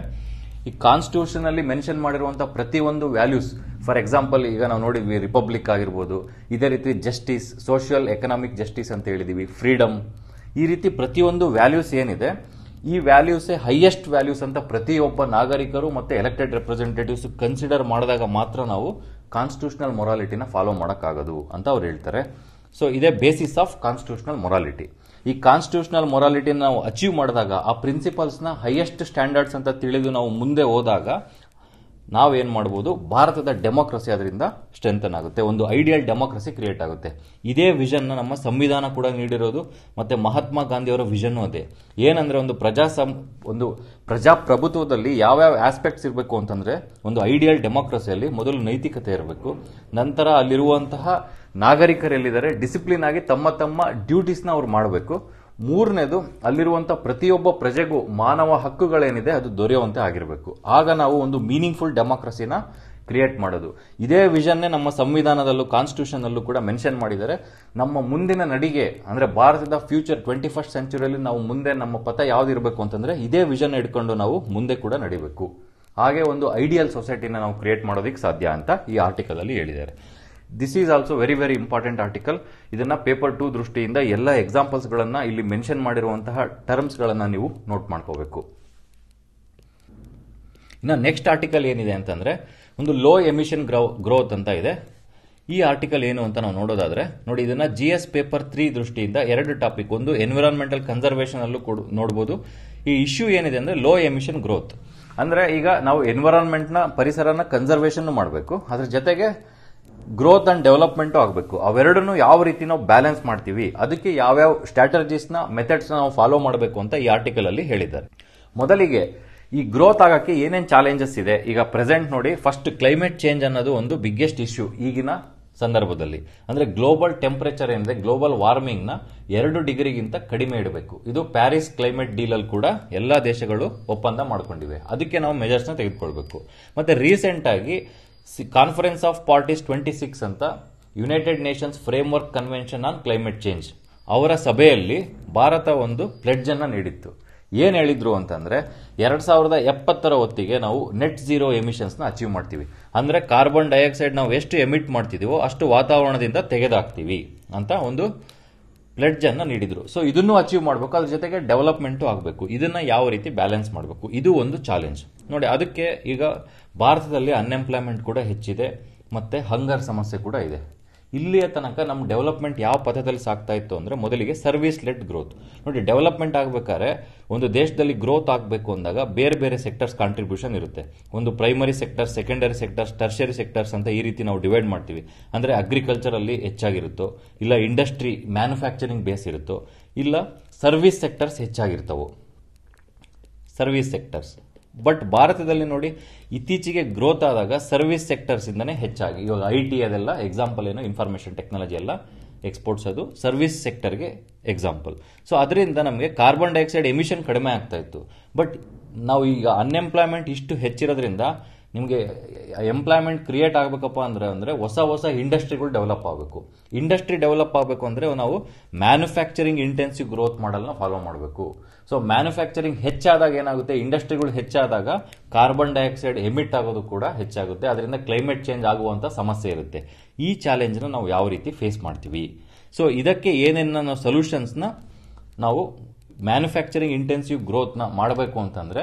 ಈ ಕಾನ್ಸ್ಟಿಟ್ಯೂಷನಲ್ಲಿ ಮೆನ್ಷನ್ ಮಾಡಿರುವಂಥ ಪ್ರತಿಯೊಂದು ವ್ಯಾಲ್ಯೂಸ್ ಫಾರ್ ಎಕ್ಸಾಂಪಲ್ ಈಗ ನಾವು ನೋಡಿದ್ವಿ ರಿಪಬ್ಲಿಕ್ ಆಗಿರ್ಬೋದು ಇದೇ ರೀತಿ ಜಸ್ಟಿಸ್ ಸೋಷಿಯಲ್ ಎಕನಾಮಿಕ್ ಜಸ್ಟಿಸ್ ಅಂತ ಹೇಳಿದ್ದೀವಿ ಫ್ರೀಡಮ್ ಈ ರೀತಿ ಪ್ರತಿಯೊಂದು ವ್ಯಾಲ್ಯೂಸ್ ಏನಿದೆ ಈ ವ್ಯಾಲ್ಯೂಸ್ ಹೈಯೆಸ್ಟ್ ವ್ಯಾಲ್ಯೂಸ್ ಅಂತ ಪ್ರತಿಯೊಬ್ಬ ನಾಗರಿಕರು ಮತ್ತೆ ಎಲೆಕ್ಟೆಡ್ ರೆಪ್ರೆಸೆಂಟೇಟಿವ್ಸ್ ಕನ್ಸಿಡರ್ ಮಾಡಿದಾಗ ಮಾತ್ರ ನಾವು ಕಾನ್ಸ್ಟಿಟ್ಯೂಷನಲ್ ಮೊರಾಲಿಟಿನ ಫಾಲೋ ಮಾಡೋಕ್ಕಾಗದು ಅಂತ ಅವ್ರು ಹೇಳ್ತಾರೆ ಸೊ ಇದೇ ಬೇಸಿಸ್ ಆಫ್ ಕಾನ್ಸ್ಟಿಟ್ಯೂಷನಲ್ ಮೊರಾಲಿಟಿ ಈ ಕಾನ್ಸ್ಟಿಟ್ಯೂಷನಲ್ ಮೊರಾಲಿಟಿನ ನಾವು ಅಚೀವ್ ಮಾಡಿದಾಗ ಆ ಪ್ರಿನ್ಸಿಪಲ್ಸ್ನ ಹೈಯೆಸ್ಟ್ ಸ್ಟ್ಯಾಂಡರ್ಡ್ಸ್ ಅಂತ ತಿಳಿದು ನಾವು ಮುಂದೆ ಹೋದಾಗ ಏನು ಮಾಡ್ಬೋದು ಭಾರತದ ಡೆಮೋಕ್ರಸಿ ಅದರಿಂದ ಸ್ಟ್ರೆಂಥನ್ ಆಗುತ್ತೆ ಒಂದು ಐಡಿಯಲ್ ಡೆಮೋಕ್ರಸಿ ಕ್ರಿಯೇಟ್ ಆಗುತ್ತೆ ಇದೇ ವಿಷನ್ನ ನಮ್ಮ ಸಂವಿಧಾನ ಕೂಡ ನೀಡಿರೋದು ಮತ್ತು ಮಹಾತ್ಮ ಗಾಂಧಿಯವರ ವಿಷನ್ನು ಅದೇ ಏನಂದರೆ ಒಂದು ಪ್ರಜಾ ಸಂ ಒಂದು ಪ್ರಜಾಪ್ರಭುತ್ವದಲ್ಲಿ ಯಾವ್ಯಾವ ಆಸ್ಪೆಕ್ಟ್ಸ್ ಇರಬೇಕು ಅಂತಂದರೆ ಒಂದು ಐಡಿಯಲ್ ಡೆಮೋಕ್ರಸಿಯಲ್ಲಿ ಮೊದಲು ನೈತಿಕತೆ ಇರಬೇಕು ನಂತರ ಅಲ್ಲಿರುವಂತಹ ನಾಗರಿಕರೆಲ್ಲಿದ್ದಾರೆ ಡಿಸಿಪ್ಲಿನ್ ಆಗಿ ತಮ್ಮ ತಮ್ಮ ಡ್ಯೂಟೀಸ್ನ ಅವ್ರು ಮಾಡಬೇಕು ಮೂರನೇದು ಅಲ್ಲಿರುವಂಥ ಪ್ರತಿಯೊಬ್ಬ ಪ್ರಜೆಗೂ ಮಾನವ ಹಕ್ಕುಗಳೇನಿದೆ ಅದು ದೊರೆಯುವಂತೆ ಆಗಿರಬೇಕು ಆಗ ನಾವು ಒಂದು ಮೀನಿಂಗ್ಫುಲ್ ಡೆಮಾಕ್ರಸಿನ ಕ್ರಿಯೇಟ್ ಮಾಡೋದು ಇದೇ ವಿಷನ್ನೇ ನಮ್ಮ ಸಂವಿಧಾನದಲ್ಲೂ ಕಾನ್ಸ್ಟಿಟ್ಯೂಷನಲ್ಲೂ ಕೂಡ ಮೆನ್ಷನ್ ಮಾಡಿದ್ದಾರೆ ನಮ್ಮ ಮುಂದಿನ ನಡಿಗೆ ಅಂದರೆ ಭಾರತದ ಫ್ಯೂಚರ್ ಟ್ವೆಂಟಿ ಫಸ್ಟ್ ಸೆಂಚುರಿಯಲ್ಲಿ ನಾವು ಮುಂದೆ ನಮ್ಮ ಪಥ ಯಾವ್ದಿರಬೇಕು ಅಂತಂದರೆ ಇದೇ ವಿಷನ್ ಇಟ್ಕೊಂಡು ನಾವು ಮುಂದೆ ಕೂಡ ನಡಿಬೇಕು ಹಾಗೆ ಒಂದು ಐಡಿಯಲ್ ಸೊಸೈಟಿನ ನಾವು ಕ್ರಿಯೇಟ್ ಮಾಡೋದಕ್ಕೆ ಸಾಧ್ಯ ಅಂತ ಈ ಆರ್ಟಿಕಲಲ್ಲಿ ಹೇಳಿದ್ದಾರೆ this is also very very important article ಇದನ್ನ ಪೇಪರ್ ಟು ದೃಷ್ಟಿಯಿಂದ ಎಲ್ಲ ಎಕ್ಸಾಂಪಲ್ಸ್ಗಳನ್ನು ಇಲ್ಲಿ ಮೆನ್ಷನ್ ಮಾಡಿರುವಂತಹ ಟರ್ಮ್ಸ್ಗಳನ್ನು ನೀವು ನೋಟ್ ಮಾಡ್ಕೋಬೇಕು ಇನ್ನು ನೆಕ್ಸ್ಟ್ ಆರ್ಟಿಕಲ್ ಏನಿದೆ ಅಂತಂದ್ರೆ ಒಂದು ಲೋ ಎಮಿಷನ್ ಗ್ರೋ ಗ್ರೋತ್ ಅಂತ ಇದೆ ಈ ಆರ್ಟಿಕಲ್ ಏನು ಅಂತ ನಾವು ನೋಡೋದಾದ್ರೆ ನೋಡಿ ಇದನ್ನ ಜಿ ಎಸ್ ಪೇಪರ್ ತ್ರೀ ದೃಷ್ಟಿಯಿಂದ ಎರಡು ಟಾಪಿಕ್ ಒಂದು ಎನ್ವಿರಾನ್ಮೆಂಟಲ್ ಕನ್ಸರ್ವೇಷನ್ ಅಲ್ಲೂ ನೋಡಬಹುದು ಈ ಇಶ್ಯೂ ಏನಿದೆ ಅಂದ್ರೆ ಲೋ ಎಮಿಷನ್ ಗ್ರೋತ್ ಅಂದ್ರೆ ಈಗ ನಾವು ನ ಪರಿಸರನ ಕನ್ಸರ್ವೇಷನ್ ಮಾಡಬೇಕು ಅದ್ರ ಜೊತೆಗೆ ಗ್ರೋತ್ ಅಂಡ್ ಡೆವಲಪ್ಮೆಂಟು ಆಗಬೇಕು ಅವೆರಡನ್ನೂ ಯಾವ ರೀತಿ ನಾವು ಬ್ಯಾಲೆನ್ಸ್ ಮಾಡ್ತೀವಿ ಅದಕ್ಕೆ ಯಾವ್ಯಾವ ಸ್ಟ್ರಾಟಜೀಸ್ನ ಮೆಥಡ್ಸ್ನ ನಾವು ಫಾಲೋ ಮಾಡಬೇಕು ಅಂತ ಈ ಆರ್ಟಿಕಲಲ್ಲಿ ಹೇಳಿದ್ದಾರೆ ಮೊದಲಿಗೆ ಈ ಗ್ರೋತ್ ಆಗೋಕ್ಕೆ ಏನೇನು ಚಾಲೆಂಜಸ್ ಇದೆ ಈಗ ಪ್ರೆಸೆಂಟ್ ನೋಡಿ ಫಸ್ಟ್ ಕ್ಲೈಮೇಟ್ ಚೇಂಜ್ ಅನ್ನೋದು ಒಂದು ಬಿಗ್ಗೆಸ್ಟ್ ಇಶ್ಯೂ ಈಗಿನ ಸಂದರ್ಭದಲ್ಲಿ ಅಂದರೆ ಗ್ಲೋಬಲ್ ಟೆಂಪರೇಚರ್ ಏನಿದೆ ಗ್ಲೋಬಲ್ ವಾರ್ಮಿಂಗ್ನ ಎರಡು ಡಿಗ್ರಿಗಿಂತ ಕಡಿಮೆ ಇಡಬೇಕು ಇದು ಪ್ಯಾರಿಸ್ ಕ್ಲೈಮೇಟ್ ಡೀಲಲ್ಲಿ ಕೂಡ ಎಲ್ಲ ದೇಶಗಳು ಒಪ್ಪಂದ ಮಾಡ್ಕೊಂಡಿವೆ ಅದಕ್ಕೆ ನಾವು ಮೆಜರ್ಸ್ನ ತೆಗೆದುಕೊಳ್ಬೇಕು ಮತ್ತು ರೀಸೆಂಟಾಗಿ conference of parties twenty six ಅಂತ United Nations framework convention on climate change ಅವರ ಸಭೆಯಲ್ಲಿ ಭಾರತ ಒಂದು ಅನ್ನ ನೀಡಿತ್ತು ಏನು ಹೇಳಿದ್ರು ಅಂತಂದ್ರೆ ಎರಡ್ ಸಾವಿರದ ಎಪ್ಪತ್ತರ ಹೊತ್ತಿಗೆ ನಾವು ನೆಟ್ ಎಮಿಷನ್ಸ್ ನ ಅಚೀವ್ ಮಾಡ್ತೀವಿ ಅಂದ್ರೆ ಕಾರ್ಬನ್ ಡೈಆಕ್ಸೈಡ್ ನಾವು ಎಷ್ಟು ಎಮಿಟ್ ಮಾಡ್ತಿದೀವೋ ಅಷ್ಟು ವಾತಾವರಣದಿಂದ ತೆಗೆದಾಕ್ತೀವಿ ಅಂತ ಒಂದು ಅನ್ನ ನೀಡಿದರು ಸೊ ಇದನ್ನು ಅಚೀವ್ ಮಾಡಬೇಕು ಅದ್ರ ಜೊತೆಗೆ ಡೆವಲಪ್ಮೆಂಟು ಆಗಬೇಕು ಇದನ್ನ ಯಾವ ರೀತಿ ಬ್ಯಾಲೆನ್ಸ್ ಮಾಡಬೇಕು ಇದು ಒಂದು ಚಾಲೆಂಜ್ ನೋಡಿ ಅದಕ್ಕೆ ಈಗ ಭಾರತದಲ್ಲಿ ಅನ್ಎಂಪ್ಲಾಯ್ಮೆಂಟ್ ಕೂಡ ಹೆಚ್ಚಿದೆ ಮತ್ತು ಹಂಗರ್ ಸಮಸ್ಯೆ ಕೂಡ ಇದೆ ಇಲ್ಲಿಯ ತನಕ ನಮ್ಮ ಡೆವಲಪ್ಮೆಂಟ್ ಯಾವ ಪಥದಲ್ಲಿ ಸಾಕ್ತಾ ಇತ್ತು ಅಂದರೆ ಮೊದಲಿಗೆ ಸರ್ವಿಸ್ ಲೆಟ್ ಗ್ರೋತ್ ನೋಡಿ ಡೆವಲಪ್ಮೆಂಟ್ ಆಗಬೇಕಾದ್ರೆ ಒಂದು ದೇಶದಲ್ಲಿ ಗ್ರೋತ್ ಆಗಬೇಕು ಅಂದಾಗ ಬೇರೆ ಬೇರೆ ಸೆಕ್ಟರ್ಸ್ ಕಾಂಟ್ರಿಬ್ಯೂಷನ್ ಇರುತ್ತೆ ಒಂದು primary sector secondary sectors tertiary sectors ಅಂತ ಈ ರೀತಿ ನಾವು ಡಿವೈಡ್ ಮಾಡ್ತೀವಿ ಅಂದರೆ ಅಗ್ರಿಕಲ್ಚರಲ್ಲಿ ಹೆಚ್ಚಾಗಿರುತ್ತೋ ಇಲ್ಲ ಇಂಡಸ್ಟ್ರಿ ಮ್ಯಾನುಫ್ಯಾಕ್ಚರಿಂಗ್ ಬೇಸ್ ಇರುತ್ತೋ ಇಲ್ಲ ಸರ್ವಿಸ್ ಸೆಕ್ಟರ್ಸ್ ಹೆಚ್ಚಾಗಿರ್ತವೆ ಸರ್ವಿಸ್ ಸೆಕ್ಟರ್ಸ್ ಬಟ್ ಭಾರತದಲ್ಲಿ ನೋಡಿ ಇತ್ತೀಚೆಗೆ ಗ್ರೋತ್ ಆದಾಗ ಸರ್ವಿಸ್ ಸೆಕ್ಟರ್ಸ್ ಇಂದನೆ ಹೆಚ್ಚಾಗಿ ಇವಾಗ ಐ ಟಿ ಅದೆಲ್ಲ ಎಕ್ಸಾಂಪಲ್ ಏನು ಇನ್ಫಾರ್ಮೇಶನ್ ಟೆಕ್ನಾಲಜಿ ಎಲ್ಲ ಎಕ್ಸ್ಪೋರ್ಟ್ಸ್ ಅದು ಸರ್ವಿಸ್ ಸೆಕ್ಟರ್ಗೆ ಎಕ್ಸಾಂಪಲ್ ಸೊ ಅದರಿಂದ ನಮಗೆ ಕಾರ್ಬನ್ ಡೈಆಕ್ಸೈಡ್ ಎಮಿಷನ್ ಕಡಿಮೆ ಆಗ್ತಾ ಇತ್ತು ಬಟ್ ನಾವು ಈಗ ಅನ್ಎಂಪ್ಲಾಯ್ಮೆಂಟ್ ಇಷ್ಟು ಹೆಚ್ಚಿರೋದ್ರಿಂದ ನಿಮಗೆ ಎಂಪ್ಲಾಯ್ಮೆಂಟ್ ಕ್ರಿಯೇಟ್ ಆಗಬೇಕಪ್ಪ ಅಂದರೆ ಅಂದರೆ ಹೊಸ ಹೊಸ ಇಂಡಸ್ಟ್ರಿಗಳು ಡೆವಲಪ್ ಆಗಬೇಕು ಇಂಡಸ್ಟ್ರಿ ಡೆವಲಪ್ ಆಗಬೇಕು ಅಂದರೆ ನಾವು ಮ್ಯಾನುಫ್ಯಾಕ್ಚರಿಂಗ್ ಇಂಟೆನ್ಸಿವ್ ಗ್ರೋತ್ ಮಾಡೆಲ್ನ ಫಾಲೋ ಮಾಡಬೇಕು ಸೊ ಮ್ಯಾನುಫ್ಯಾಕ್ಚರಿಂಗ್ ಹೆಚ್ಚಾದಾಗ ಏನಾಗುತ್ತೆ ಇಂಡಸ್ಟ್ರಿಗಳು ಹೆಚ್ಚಾದಾಗ ಕಾರ್ಬನ್ ಡೈಆಕ್ಸೈಡ್ ಎಮಿಟ್ ಆಗೋದು ಕೂಡ ಹೆಚ್ಚಾಗುತ್ತೆ ಅದರಿಂದ ಕ್ಲೈಮೇಟ್ ಚೇಂಜ್ ಆಗುವಂಥ ಸಮಸ್ಯೆ ಇರುತ್ತೆ ಈ ಚಾಲೆಂಜ್ನ ನಾವು ಯಾವ ರೀತಿ ಫೇಸ್ ಮಾಡ್ತೀವಿ ಸೊ ಇದಕ್ಕೆ ಏನೇನು ನಾವು ಸೊಲ್ಯೂಷನ್ಸ್ನ ನಾವು ಮ್ಯಾನುಫ್ಯಾಕ್ಚರಿಂಗ್ ಇಂಟೆನ್ಸಿವ್ ಗ್ರೋತ್ನ ಮಾಡಬೇಕು ಅಂತಂದರೆ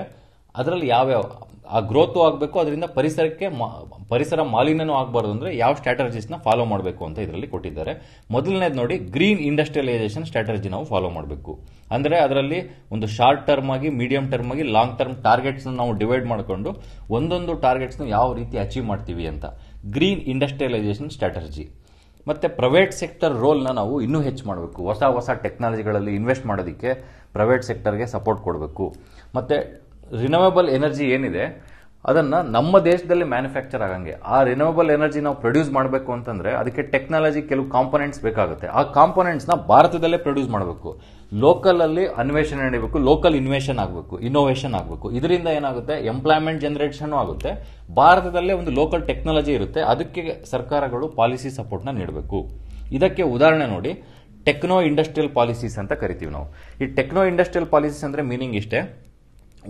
ಅದರಲ್ಲಿ ಯಾವ್ಯಾವ ಆ ಗ್ರೋತು ಆಗಬೇಕು ಅದರಿಂದ ಪರಿಸರಕ್ಕೆ ಪರಿಸರ ಮಾಲಿನ್ಯನೂ ಆಗಬಾರ್ದು ಅಂದರೆ ಯಾವ ಸ್ಟ್ರಾಟಜಿಸ್ನ ಫಾಲೋ ಮಾಡಬೇಕು ಅಂತ ಇದರಲ್ಲಿ ಕೊಟ್ಟಿದ್ದಾರೆ ಮೊದಲನೇದು ನೋಡಿ ಗ್ರೀನ್ ಇಂಡಸ್ಟ್ರಿಯಲೈಸೇಷನ್ ಸ್ಟ್ರಾಟಜಿ ನಾವು ಫಾಲೋ ಮಾಡಬೇಕು ಅಂದರೆ ಅದರಲ್ಲಿ ಒಂದು ಶಾರ್ಟ್ ಟರ್ಮ್ ಆಗಿ ಮೀಡಿಯಂ ಟರ್ಮ್ ಆಗಿ ಲಾಂಗ್ ಟರ್ಮ್ ಟಾರ್ಗೆಟ್ಸ್ನ ನಾವು ಡಿವೈಡ್ ಮಾಡಿಕೊಂಡು ಒಂದೊಂದು ಟಾರ್ಗೆಟ್ಸ್ನ ಯಾವ ರೀತಿ ಅಚೀವ್ ಮಾಡ್ತೀವಿ ಅಂತ ಗ್ರೀನ್ ಇಂಡಸ್ಟ್ರಿಯಲೈಸೇಷನ್ ಸ್ಟ್ರಾಟಜಿ ಮತ್ತು ಪ್ರೈವೇಟ್ ಸೆಕ್ಟರ್ ರೋಲ್ನ ನಾವು ಇನ್ನೂ ಹೆಚ್ಚು ಮಾಡಬೇಕು ಹೊಸ ಹೊಸ ಟೆಕ್ನಾಲಜಿಗಳಲ್ಲಿ ಇನ್ವೆಸ್ಟ್ ಮಾಡೋದಕ್ಕೆ ಪ್ರೈವೇಟ್ ಸೆಕ್ಟರ್ಗೆ ಸಪೋರ್ಟ್ ಕೊಡಬೇಕು ಮತ್ತು ರಿನವೇಬಲ್ ಎನರ್ಜಿ ಏನಿದೆ ಅದನ್ನು ನಮ್ಮ ದೇಶದಲ್ಲಿ ಮ್ಯಾನುಫ್ಯಾಕ್ಚರ್ ಆಗಂಗೆ ಆ ರಿನೋವಬಲ್ ಎನರ್ಜಿ ನಾವು ಪ್ರೊಡ್ಯೂಸ್ ಮಾಡಬೇಕು ಅಂತಂದರೆ ಅದಕ್ಕೆ ಟೆಕ್ನಾಲಜಿ ಕೆಲವು ಕಾಂಪೊನೆಂಟ್ಸ್ ಬೇಕಾಗುತ್ತೆ ಆ ಕಾಂಪೊನೆಂಟ್ಸ್ನ ಭಾರತದಲ್ಲೇ ಪ್ರೊಡ್ಯೂಸ್ ಮಾಡಬೇಕು ಲೋಕಲಲ್ಲಿ ಅನ್ವೇಷಣೆ ನಡೀಬೇಕು ಲೋಕಲ್ ಇನ್ವೇಷನ್ ಆಗಬೇಕು ಇನ್ನೋವೇಷನ್ ಆಗಬೇಕು ಇದರಿಂದ ಏನಾಗುತ್ತೆ ಎಂಪ್ಲಾಯ್ಮೆಂಟ್ ಜನರೇಷನ್ ಆಗುತ್ತೆ ಭಾರತದಲ್ಲೇ ಒಂದು ಲೋಕಲ್ ಟೆಕ್ನಾಲಜಿ ಇರುತ್ತೆ ಅದಕ್ಕೆ ಸರ್ಕಾರಗಳು ಪಾಲಿಸಿ ಸಪೋರ್ಟ್ನ ನೀಡಬೇಕು ಇದಕ್ಕೆ ಉದಾಹರಣೆ ನೋಡಿ ಟೆಕ್ನೋ ಇಂಡಸ್ಟ್ರಿಯಲ್ ಪಾಲಿಸೀಸ್ ಅಂತ ಕರಿತೀವಿ ನಾವು ಈ ಟೆಕ್ನೋ ಇಂಡಸ್ಟ್ರಿಯಲ್ ಪಾಲಿಸೀಸ್ ಅಂದರೆ ಮೀನಿಂಗ್ ಇಷ್ಟೇ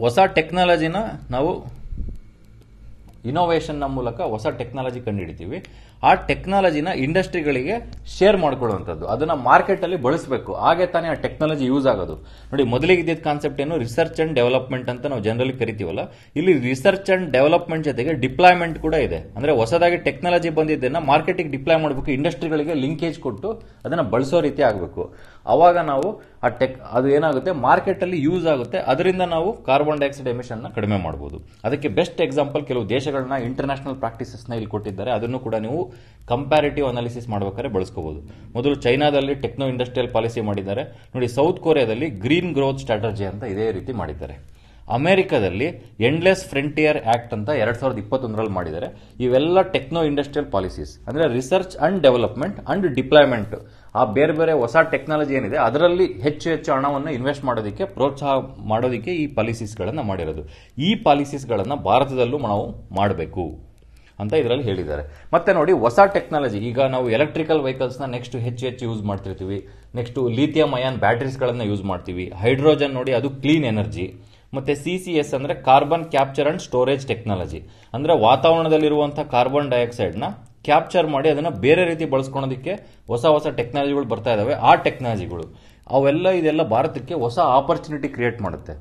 ಹೊಸ ಟೆಕ್ನಾಲಜಿನ ನಾವು ಇನೋವೇಷನ್ನ ಮೂಲಕ ಹೊಸ ಟೆಕ್ನಾಲಜಿ ಕಂಡುಹಿಡಿತೀವಿ ಆ ಟೆಕ್ನಾಲಜಿನ ಇಂಡಸ್ಟ್ರಿಗಳಿಗೆ ಶೇರ್ ಮಾಡ್ಕೊಳ್ಳುವಂಥದ್ದು ಅದನ್ನು ಮಾರ್ಕೆಟಲ್ಲಿ ಬಳಸಬೇಕು ಹಾಗೆ ತಾನೇ ಆ ಟೆಕ್ನಾಲಜಿ ಯೂಸ್ ಆಗೋದು ನೋಡಿ ಮೊದಲಿಗೆ ಇದ್ದಿದ್ದ ಕಾನ್ಸೆಪ್ಟ್ ಏನು ರಿಸರ್ಚ್ ಆ್ಯಂಡ್ ಡೆವಲಪ್ಮೆಂಟ್ ಅಂತ ನಾವು ಜನರಲ್ಲಿ ಕರಿತೀವಲ್ಲ ಇಲ್ಲಿ ರಿಸರ್ಚ್ ಆ್ಯಂಡ್ ಡೆವಲಪ್ಮೆಂಟ್ ಜೊತೆಗೆ ಡಿಪ್ಲಾಯ್ಮೆಂಟ್ ಕೂಡ ಇದೆ ಅಂದರೆ ಹೊಸದಾಗಿ ಟೆಕ್ನಾಲಜಿ ಬಂದಿದ್ದನ್ನು ಮಾರ್ಕೆಟಿಗೆ ಡಿಪ್ಲಾಯ್ ಮಾಡಬೇಕು ಇಂಡಸ್ಟ್ರಿಗಳಿಗೆ ಲಿಂಕೇಜ್ ಕೊಟ್ಟು ಅದನ್ನು ಬಳಸೋ ರೀತಿ ಆಗಬೇಕು ಅವಾಗ ನಾವು ಆ ಟೆಕ್ ಅದು ಏನಾಗುತ್ತೆ ಮಾರ್ಕೆಟಲ್ಲಿ ಯೂಸ್ ಆಗುತ್ತೆ ಅದರಿಂದ ನಾವು ಕಾರ್ಬನ್ ಡೈಆಕ್ಸೈಡ್ ಎಮಿಷನ್ನ ಕಡಿಮೆ ಮಾಡ್ಬೋದು ಅದಕ್ಕೆ ಬೆಸ್ಟ್ ಎಕ್ಸಾಂಪಲ್ ಕೆಲವು ದೇಶಗಳನ್ನ ಇಂಟರ್ನ್ಯಾಷನಲ್ ಪ್ರಾಕ್ಟೀಸಸ್ನ ಇಲ್ಲಿ ಕೊಟ್ಟಿದ್ದಾರೆ ಅದನ್ನು ಕೂಡ ನೀವು ಕಂಪ್ಯಾರಿಟಿವ್ ಅನಾಲಿಸಿಸ್ ಮಾಡಬೇಕಾದ್ರೆ ಬಳಸ್ಕೋಬಹುದು ಮೊದಲು ಚೈನಾದಲ್ಲಿ ಟೆಕ್ನೋ ಇಂಡಸ್ಟ್ರಿಯಲ್ ಪಾಲಿಸಿ ಮಾಡಿದ್ದಾರೆ ನೋಡಿ ಸೌತ್ ಕೊರಿಯಾದಲ್ಲಿ ಗ್ರೀನ್ ಗ್ರೋತ್ ಸ್ಟ್ರಾಟಜಿ ಅಂತ ಇದೇ ರೀತಿ ಮಾಡಿದ್ದಾರೆ ಅಮೆರಿಕದಲ್ಲಿ ಎಂಡ್ಲೆಸ್ ಫ್ರಂಟಿಯರ್ ಆಕ್ಟ್ ಅಂತ ಎರಡು ಸಾವಿರದ ಇಪ್ಪತ್ತೊಂದರಲ್ಲಿ ಮಾಡಿದ್ದಾರೆ ಇವೆಲ್ಲ ಟೆಕ್ನೋ ಇಂಡಸ್ಟ್ರಿಯಲ್ ಪಾಲಿಸೀಸ್ ಅಂದರೆ research and development and deployment ಆ ಬೇರೆ ಬೇರೆ ಹೊಸ ಟೆಕ್ನಾಲಜಿ ಏನಿದೆ ಅದರಲ್ಲಿ ಹೆಚ್ಚು ಹೆಚ್ಚು ಹಣವನ್ನು ಇನ್ವೆಸ್ಟ್ ಮಾಡೋದಕ್ಕೆ ಪ್ರೋತ್ಸಾಹ ಮಾಡೋದಕ್ಕೆ ಈ ಪಾಲಿಸೀಸ್ಗಳನ್ನು ಮಾಡಿರೋದು ಈ ಪಾಲಿಸೀಸ್ಗಳನ್ನು ಭಾರತದಲ್ಲೂ ನಾವು ಮಾಡಬೇಕು ಅಂತ ಇದರಲ್ಲಿ ಹೇಳಿದ್ದಾರೆ ಮತ್ತೆ ನೋಡಿ ಹೊಸ ಟೆಕ್ನಾಲಜಿ ಈಗ ನಾವು ಎಲೆಕ್ಟ್ರಿಕಲ್ ವೆಹಿಕಲ್ಸ್ನ ನೆಕ್ಸ್ಟ್ ಹೆಚ್ಚು ಹೆಚ್ಚು ಯೂಸ್ ಮಾಡ್ತಿರ್ತೀವಿ ನೆಕ್ಸ್ಟು ಲಿಥಿಯಂ ಅಯಾನ್ ಬ್ಯಾಟ್ರೀಸ್ಗಳನ್ನು ಯೂಸ್ ಮಾಡ್ತೀವಿ ಹೈಡ್ರೋಜನ್ ನೋಡಿ ಅದು ಕ್ಲೀನ್ ಎನರ್ಜಿ ಮತ್ತು ಸಿ ಸಿ ಎಸ್ ಅಂದರೆ carbon capture and storage technology ಅಂದರೆ ವಾತಾವರಣದಲ್ಲಿರುವಂಥ ಕಾರ್ಬನ್ ಡೈಆಕ್ಸೈಡ್ನ ಕ್ಯಾಪ್ಚರ್ ಮಾಡಿ ಅದನ್ನು ಬೇರೆ ರೀತಿ ಬಳಸ್ಕೊಳೋದಕ್ಕೆ ಹೊಸ ಹೊಸ ಟೆಕ್ನಾಲಜಿಗಳು ಬರ್ತಾ ಇದ್ದಾವೆ ಆ ಟೆಕ್ನಾಲಜಿಗಳು ಅವೆಲ್ಲ ಇದೆಲ್ಲ ಭಾರತಕ್ಕೆ ಹೊಸ ಆಪರ್ಚುನಿಟಿ ಕ್ರಿಯೇಟ್ ಮಾಡುತ್ತೆ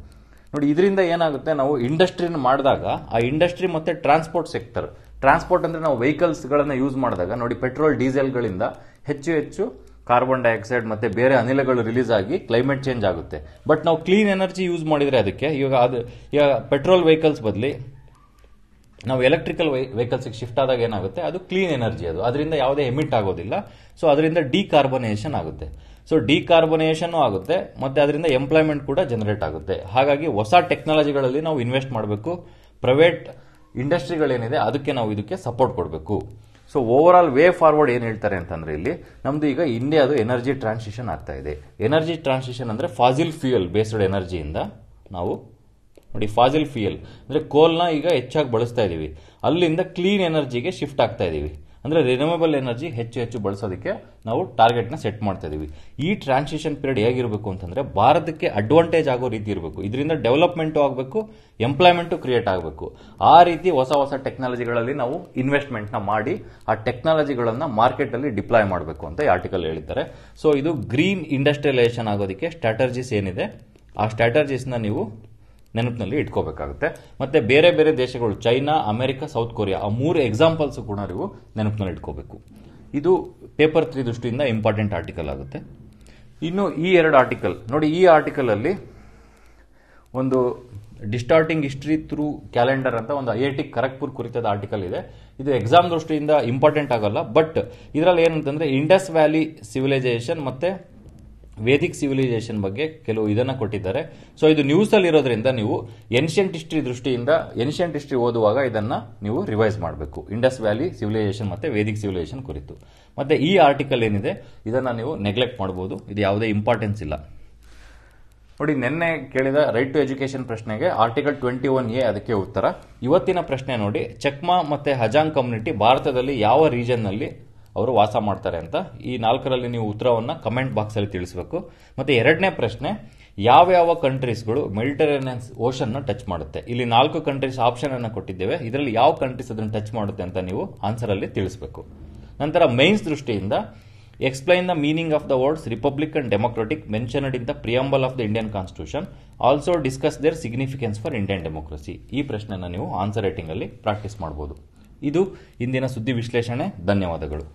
ನೋಡಿ ಇದರಿಂದ ಏನಾಗುತ್ತೆ ನಾವು ಇಂಡಸ್ಟ್ರಿನ ಮಾಡಿದಾಗ ಆ ಇಂಡಸ್ಟ್ರಿ ಮತ್ತು ಟ್ರಾನ್ಸ್ಪೋರ್ಟ್ ಸೆಕ್ಟರ್ ಟ್ರಾನ್ಸ್ಪೋರ್ಟ್ ಅಂದರೆ ನಾವು ವೆಹಿಕಲ್ಸ್ಗಳನ್ನು ಯೂಸ್ ಮಾಡಿದಾಗ ನೋಡಿ ಪೆಟ್ರೋಲ್ ಡೀಸೆಲ್ಗಳಿಂದ ಹೆಚ್ಚು ಹೆಚ್ಚು ಕಾರ್ಬನ್ ಡೈಆಕ್ಸೈಡ್ ಮತ್ತು ಬೇರೆ ಅನಿಲಗಳು ರಿಲೀಸ್ ಆಗಿ ಕ್ಲೈಮೇಟ್ ಚೇಂಜ್ ಆಗುತ್ತೆ ಬಟ್ ನಾವು ಕ್ಲೀನ್ ಎನರ್ಜಿ ಯೂಸ್ ಮಾಡಿದರೆ ಅದಕ್ಕೆ ಇವಾಗ ಅದು ಈಗ ಪೆಟ್ರೋಲ್ ವೆಹಿಕಲ್ಸ್ ಬದಲಿ ನಾವು ಎಲೆಕ್ಟ್ರಿಕಲ್ ವೈ ವೆಹಿಕಲ್ಸಿಗೆ ಶಿಫ್ಟ್ ಆದಾಗ ಏನಾಗುತ್ತೆ ಅದು ಕ್ಲೀನ್ ಎನರ್ಜಿ ಅದು ಅದರಿಂದ ಯಾವುದೇ ಎಮಿಟ್ ಆಗೋದಿಲ್ಲ ಸೊ ಅದರಿಂದ ಡಿಕಾರ್ಬೊನೇಷನ್ ಆಗುತ್ತೆ ಸೊ ಡಿಕಾರ್ಬನೇಷನು ಆಗುತ್ತೆ ಮತ್ತು ಅದರಿಂದ ಎಂಪ್ಲಾಯ್ಮೆಂಟ್ ಕೂಡ ಜನರೇಟ್ ಆಗುತ್ತೆ ಹಾಗಾಗಿ ಹೊಸ ಟೆಕ್ನಾಲಜಿಗಳಲ್ಲಿ ನಾವು ಇನ್ವೆಸ್ಟ್ ಮಾಡಬೇಕು ಪ್ರೈವೇಟ್ ಇಂಡಸ್ಟ್ರಿಗಳೇನಿದೆ ಅದಕ್ಕೆ ನಾವು ಇದಕ್ಕೆ ಸಪೋರ್ಟ್ ಕೊಡಬೇಕು so overall way forward ಏನು ಹೇಳ್ತಾರೆ ಅಂತಂದ್ರೆ ಇಲ್ಲಿ ನಮ್ದು ಈಗ ಇಂಡಿಯಾದು ಎನರ್ಜಿ ಟ್ರಾನ್ಸಿಷನ್ ಆಗ್ತಾ ಇದೆ ಎನರ್ಜಿ ಟ್ರಾನ್ಸಿಷನ್ ಅಂದರೆ ಫಾಸಿಲ್ ಫ್ಯೂಯಲ್ ಬೇಸ್ಡ್ ಎನರ್ಜಿಯಿಂದ ನಾವು ನೋಡಿ ಫಾಸಿಲ್ ಫ್ಯೂಯಲ್ ಅಂದರೆ ಕೋಲ್ನ ಈಗ ಹೆಚ್ಚಾಗಿ ಬಳಸ್ತಾ ಇದ್ದೀವಿ ಅಲ್ಲಿಂದ ಕ್ಲೀನ್ ಎನರ್ಜಿಗೆ ಶಿಫ್ಟ್ ಆಗ್ತಾ ಇದೀವಿ ಅಂದರೆ ರಿನ್ಯೂವಬಲ್ ಎನರ್ಜಿ ಹೆಚ್ಚು ಹೆಚ್ಚು ಬಳಸೋದಕ್ಕೆ ನಾವು ಟಾರ್ಗೆಟ್ನ ಸೆಟ್ ಮಾಡ್ತಾ ಇದ್ದೀವಿ ಈ ಟ್ರಾನ್ಸಿಷನ್ ಪೀರಿಯಡ್ ಹೇಗಿರಬೇಕು ಅಂತಂದರೆ ಭಾರತಕ್ಕೆ ಅಡ್ವಾಂಟೇಜ್ ಆಗೋ ರೀತಿ ಇರಬೇಕು ಇದರಿಂದ ಡೆವಲಪ್ಮೆಂಟು ಆಗಬೇಕು ಎಂಪ್ಲಾಯ್ಮೆಂಟು ಕ್ರಿಯೇಟ್ ಆಗಬೇಕು ಆ ರೀತಿ ಹೊಸ ಹೊಸ ಟೆಕ್ನಾಲಜಿಗಳಲ್ಲಿ ನಾವು ನ ಮಾಡಿ ಆ ಟೆಕ್ನಾಲಜಿಗಳನ್ನು ಮಾರ್ಕೆಟಲ್ಲಿ ಡಿಪ್ಲಾಯ್ ಮಾಡಬೇಕು ಅಂತ ಈ ಆರ್ಟಿಕಲ್ ಹೇಳಿದ್ದಾರೆ ಸೊ ಇದು ಗ್ರೀನ್ ಇಂಡಸ್ಟ್ರಿಯಲೈಸೇಷನ್ ಆಗೋದಕ್ಕೆ ಸ್ಟ್ರಾಟರ್ಜೀಸ್ ಏನಿದೆ ಆ ಸ್ಟ್ರಾಟರ್ಜೀಸ್ನ ನೀವು ನೆನಪಿನಲ್ಲಿ ಇಟ್ಕೋಬೇಕಾಗುತ್ತೆ ಮತ್ತೆ ಬೇರೆ ಬೇರೆ ದೇಶಗಳು ಚೈನಾ ಅಮೆರಿಕ ಸೌತ್ ಕೊರಿಯಾ ಆ ಮೂರು ಎಕ್ಸಾಂಪಲ್ಸ್ ಕೂಡ ನೀವು ನೆನಪಿನಲ್ಲಿ ಇಟ್ಕೋಬೇಕು ಇದು ಪೇಪರ್ ತ್ರೀ ದೃಷ್ಟಿಯಿಂದ ಇಂಪಾರ್ಟೆಂಟ್ ಆರ್ಟಿಕಲ್ ಆಗುತ್ತೆ ಇನ್ನು ಈ ಎರಡು ಆರ್ಟಿಕಲ್ ನೋಡಿ ಈ ಅಲ್ಲಿ ಒಂದು ಡಿಸ್ಟಾರ್ಟಿಂಗ್ ಹಿಸ್ಟ್ರಿ ಥ್ರೂ ಕ್ಯಾಲೆಂಡರ್ ಅಂತ ಒಂದು ಐ ಐ ಟಿ ಕರಕ್ಪುರ್ ಕುರಿತಾದ ಆರ್ಟಿಕಲ್ ಇದೆ ಇದು ಎಕ್ಸಾಮ್ ದೃಷ್ಟಿಯಿಂದ ಇಂಪಾರ್ಟೆಂಟ್ ಆಗಲ್ಲ ಬಟ್ ಇದರಲ್ಲಿ ಏನಂತಂದ್ರೆ ಇಂಡಸ್ ವ್ಯಾಲಿ ಸಿವಿಲೈಸೇಷನ್ ಮತ್ತೆ ವೇದಿಕ್ ಸಿವಿಲೈಸೇಷನ್ ಬಗ್ಗೆ ಕೆಲವು ಇದನ್ನು ಕೊಟ್ಟಿದ್ದಾರೆ ಸೊ ಇದು ಅಲ್ಲಿ ಇರೋದ್ರಿಂದ ನೀವು ಏನ್ಷಿಯಂಟ್ ಹಿಸ್ಟ್ರಿ ದೃಷ್ಟಿಯಿಂದ ಏನ್ಷಿಯಂಟ್ ಹಿಸ್ಟ್ರಿ ಓದುವಾಗ ಇದನ್ನು ನೀವು ರಿವೈಸ್ ಮಾಡಬೇಕು ಇಂಡಸ್ ವ್ಯಾಲಿ ಸಿವಿಲೈಸೇಷನ್ ಮತ್ತೆ ವೇದಿಕ್ ಸಿವಿಲೈಸೇಷನ್ ಕುರಿತು ಮತ್ತೆ ಈ ಆರ್ಟಿಕಲ್ ಏನಿದೆ ಇದನ್ನ ನೀವು ನೆಗ್ಲೆಕ್ಟ್ ಮಾಡಬಹುದು ಇದು ಯಾವುದೇ ಇಂಪಾರ್ಟೆನ್ಸ್ ಇಲ್ಲ ನೋಡಿ ನಿನ್ನೆ ಕೇಳಿದ ರೈಟ್ ಟು ಎಜುಕೇಶನ್ ಪ್ರಶ್ನೆಗೆ ಆರ್ಟಿಕಲ್ ಟ್ವೆಂಟಿ ಒನ್ ಎ ಅದಕ್ಕೆ ಉತ್ತರ ಇವತ್ತಿನ ಪ್ರಶ್ನೆ ನೋಡಿ ಚಕ್ಮಾ ಮತ್ತೆ ಹಜಾಂಗ್ ಕಮ್ಯುನಿಟಿ ಭಾರತದಲ್ಲಿ ಯಾವ ರೀಜನ್ನಲ್ಲಿ ಅವರು ವಾಸ ಮಾಡ್ತಾರೆ ಅಂತ ಈ ನಾಲ್ಕರಲ್ಲಿ ನೀವು ಉತ್ತರವನ್ನು ಕಮೆಂಟ್ ಬಾಕ್ಸಲ್ಲಿ ತಿಳಿಸಬೇಕು ಮತ್ತು ಎರಡನೇ ಪ್ರಶ್ನೆ ಯಾವ ಯಾವ ಕಂಟ್ರೀಸ್ಗಳು ಮೆಡಿಟರೇನಿಯನ್ ಓಷನ್ನ ಟಚ್ ಮಾಡುತ್ತೆ ಇಲ್ಲಿ ನಾಲ್ಕು ಕಂಟ್ರೀಸ್ ಆಪ್ಷನ್ ಅನ್ನು ಕೊಟ್ಟಿದ್ದೇವೆ ಇದರಲ್ಲಿ ಯಾವ ಕಂಟ್ರೀಸ್ ಅದನ್ನು ಟಚ್ ಮಾಡುತ್ತೆ ಅಂತ ನೀವು ಆನ್ಸರಲ್ಲಿ ತಿಳಿಸಬೇಕು ನಂತರ ಮೈನ್ಸ್ ದೃಷ್ಟಿಯಿಂದ explain the meaning of the words republic and democratic mentioned in the preamble of the Indian constitution also discuss their significance for Indian democracy ಈ ಪ್ರಶ್ನೆಯನ್ನು ನೀವು ಆನ್ಸರ್ ರೈಟಿಂಗಲ್ಲಿ ಪ್ರಾಕ್ಟೀಸ್ ಮಾಡ್ಬೋದು ಇದು ಇಂದಿನ ಸುದ್ದಿ ವಿಶ್ಲೇಷಣೆ ಧನ್ಯವಾದಗಳು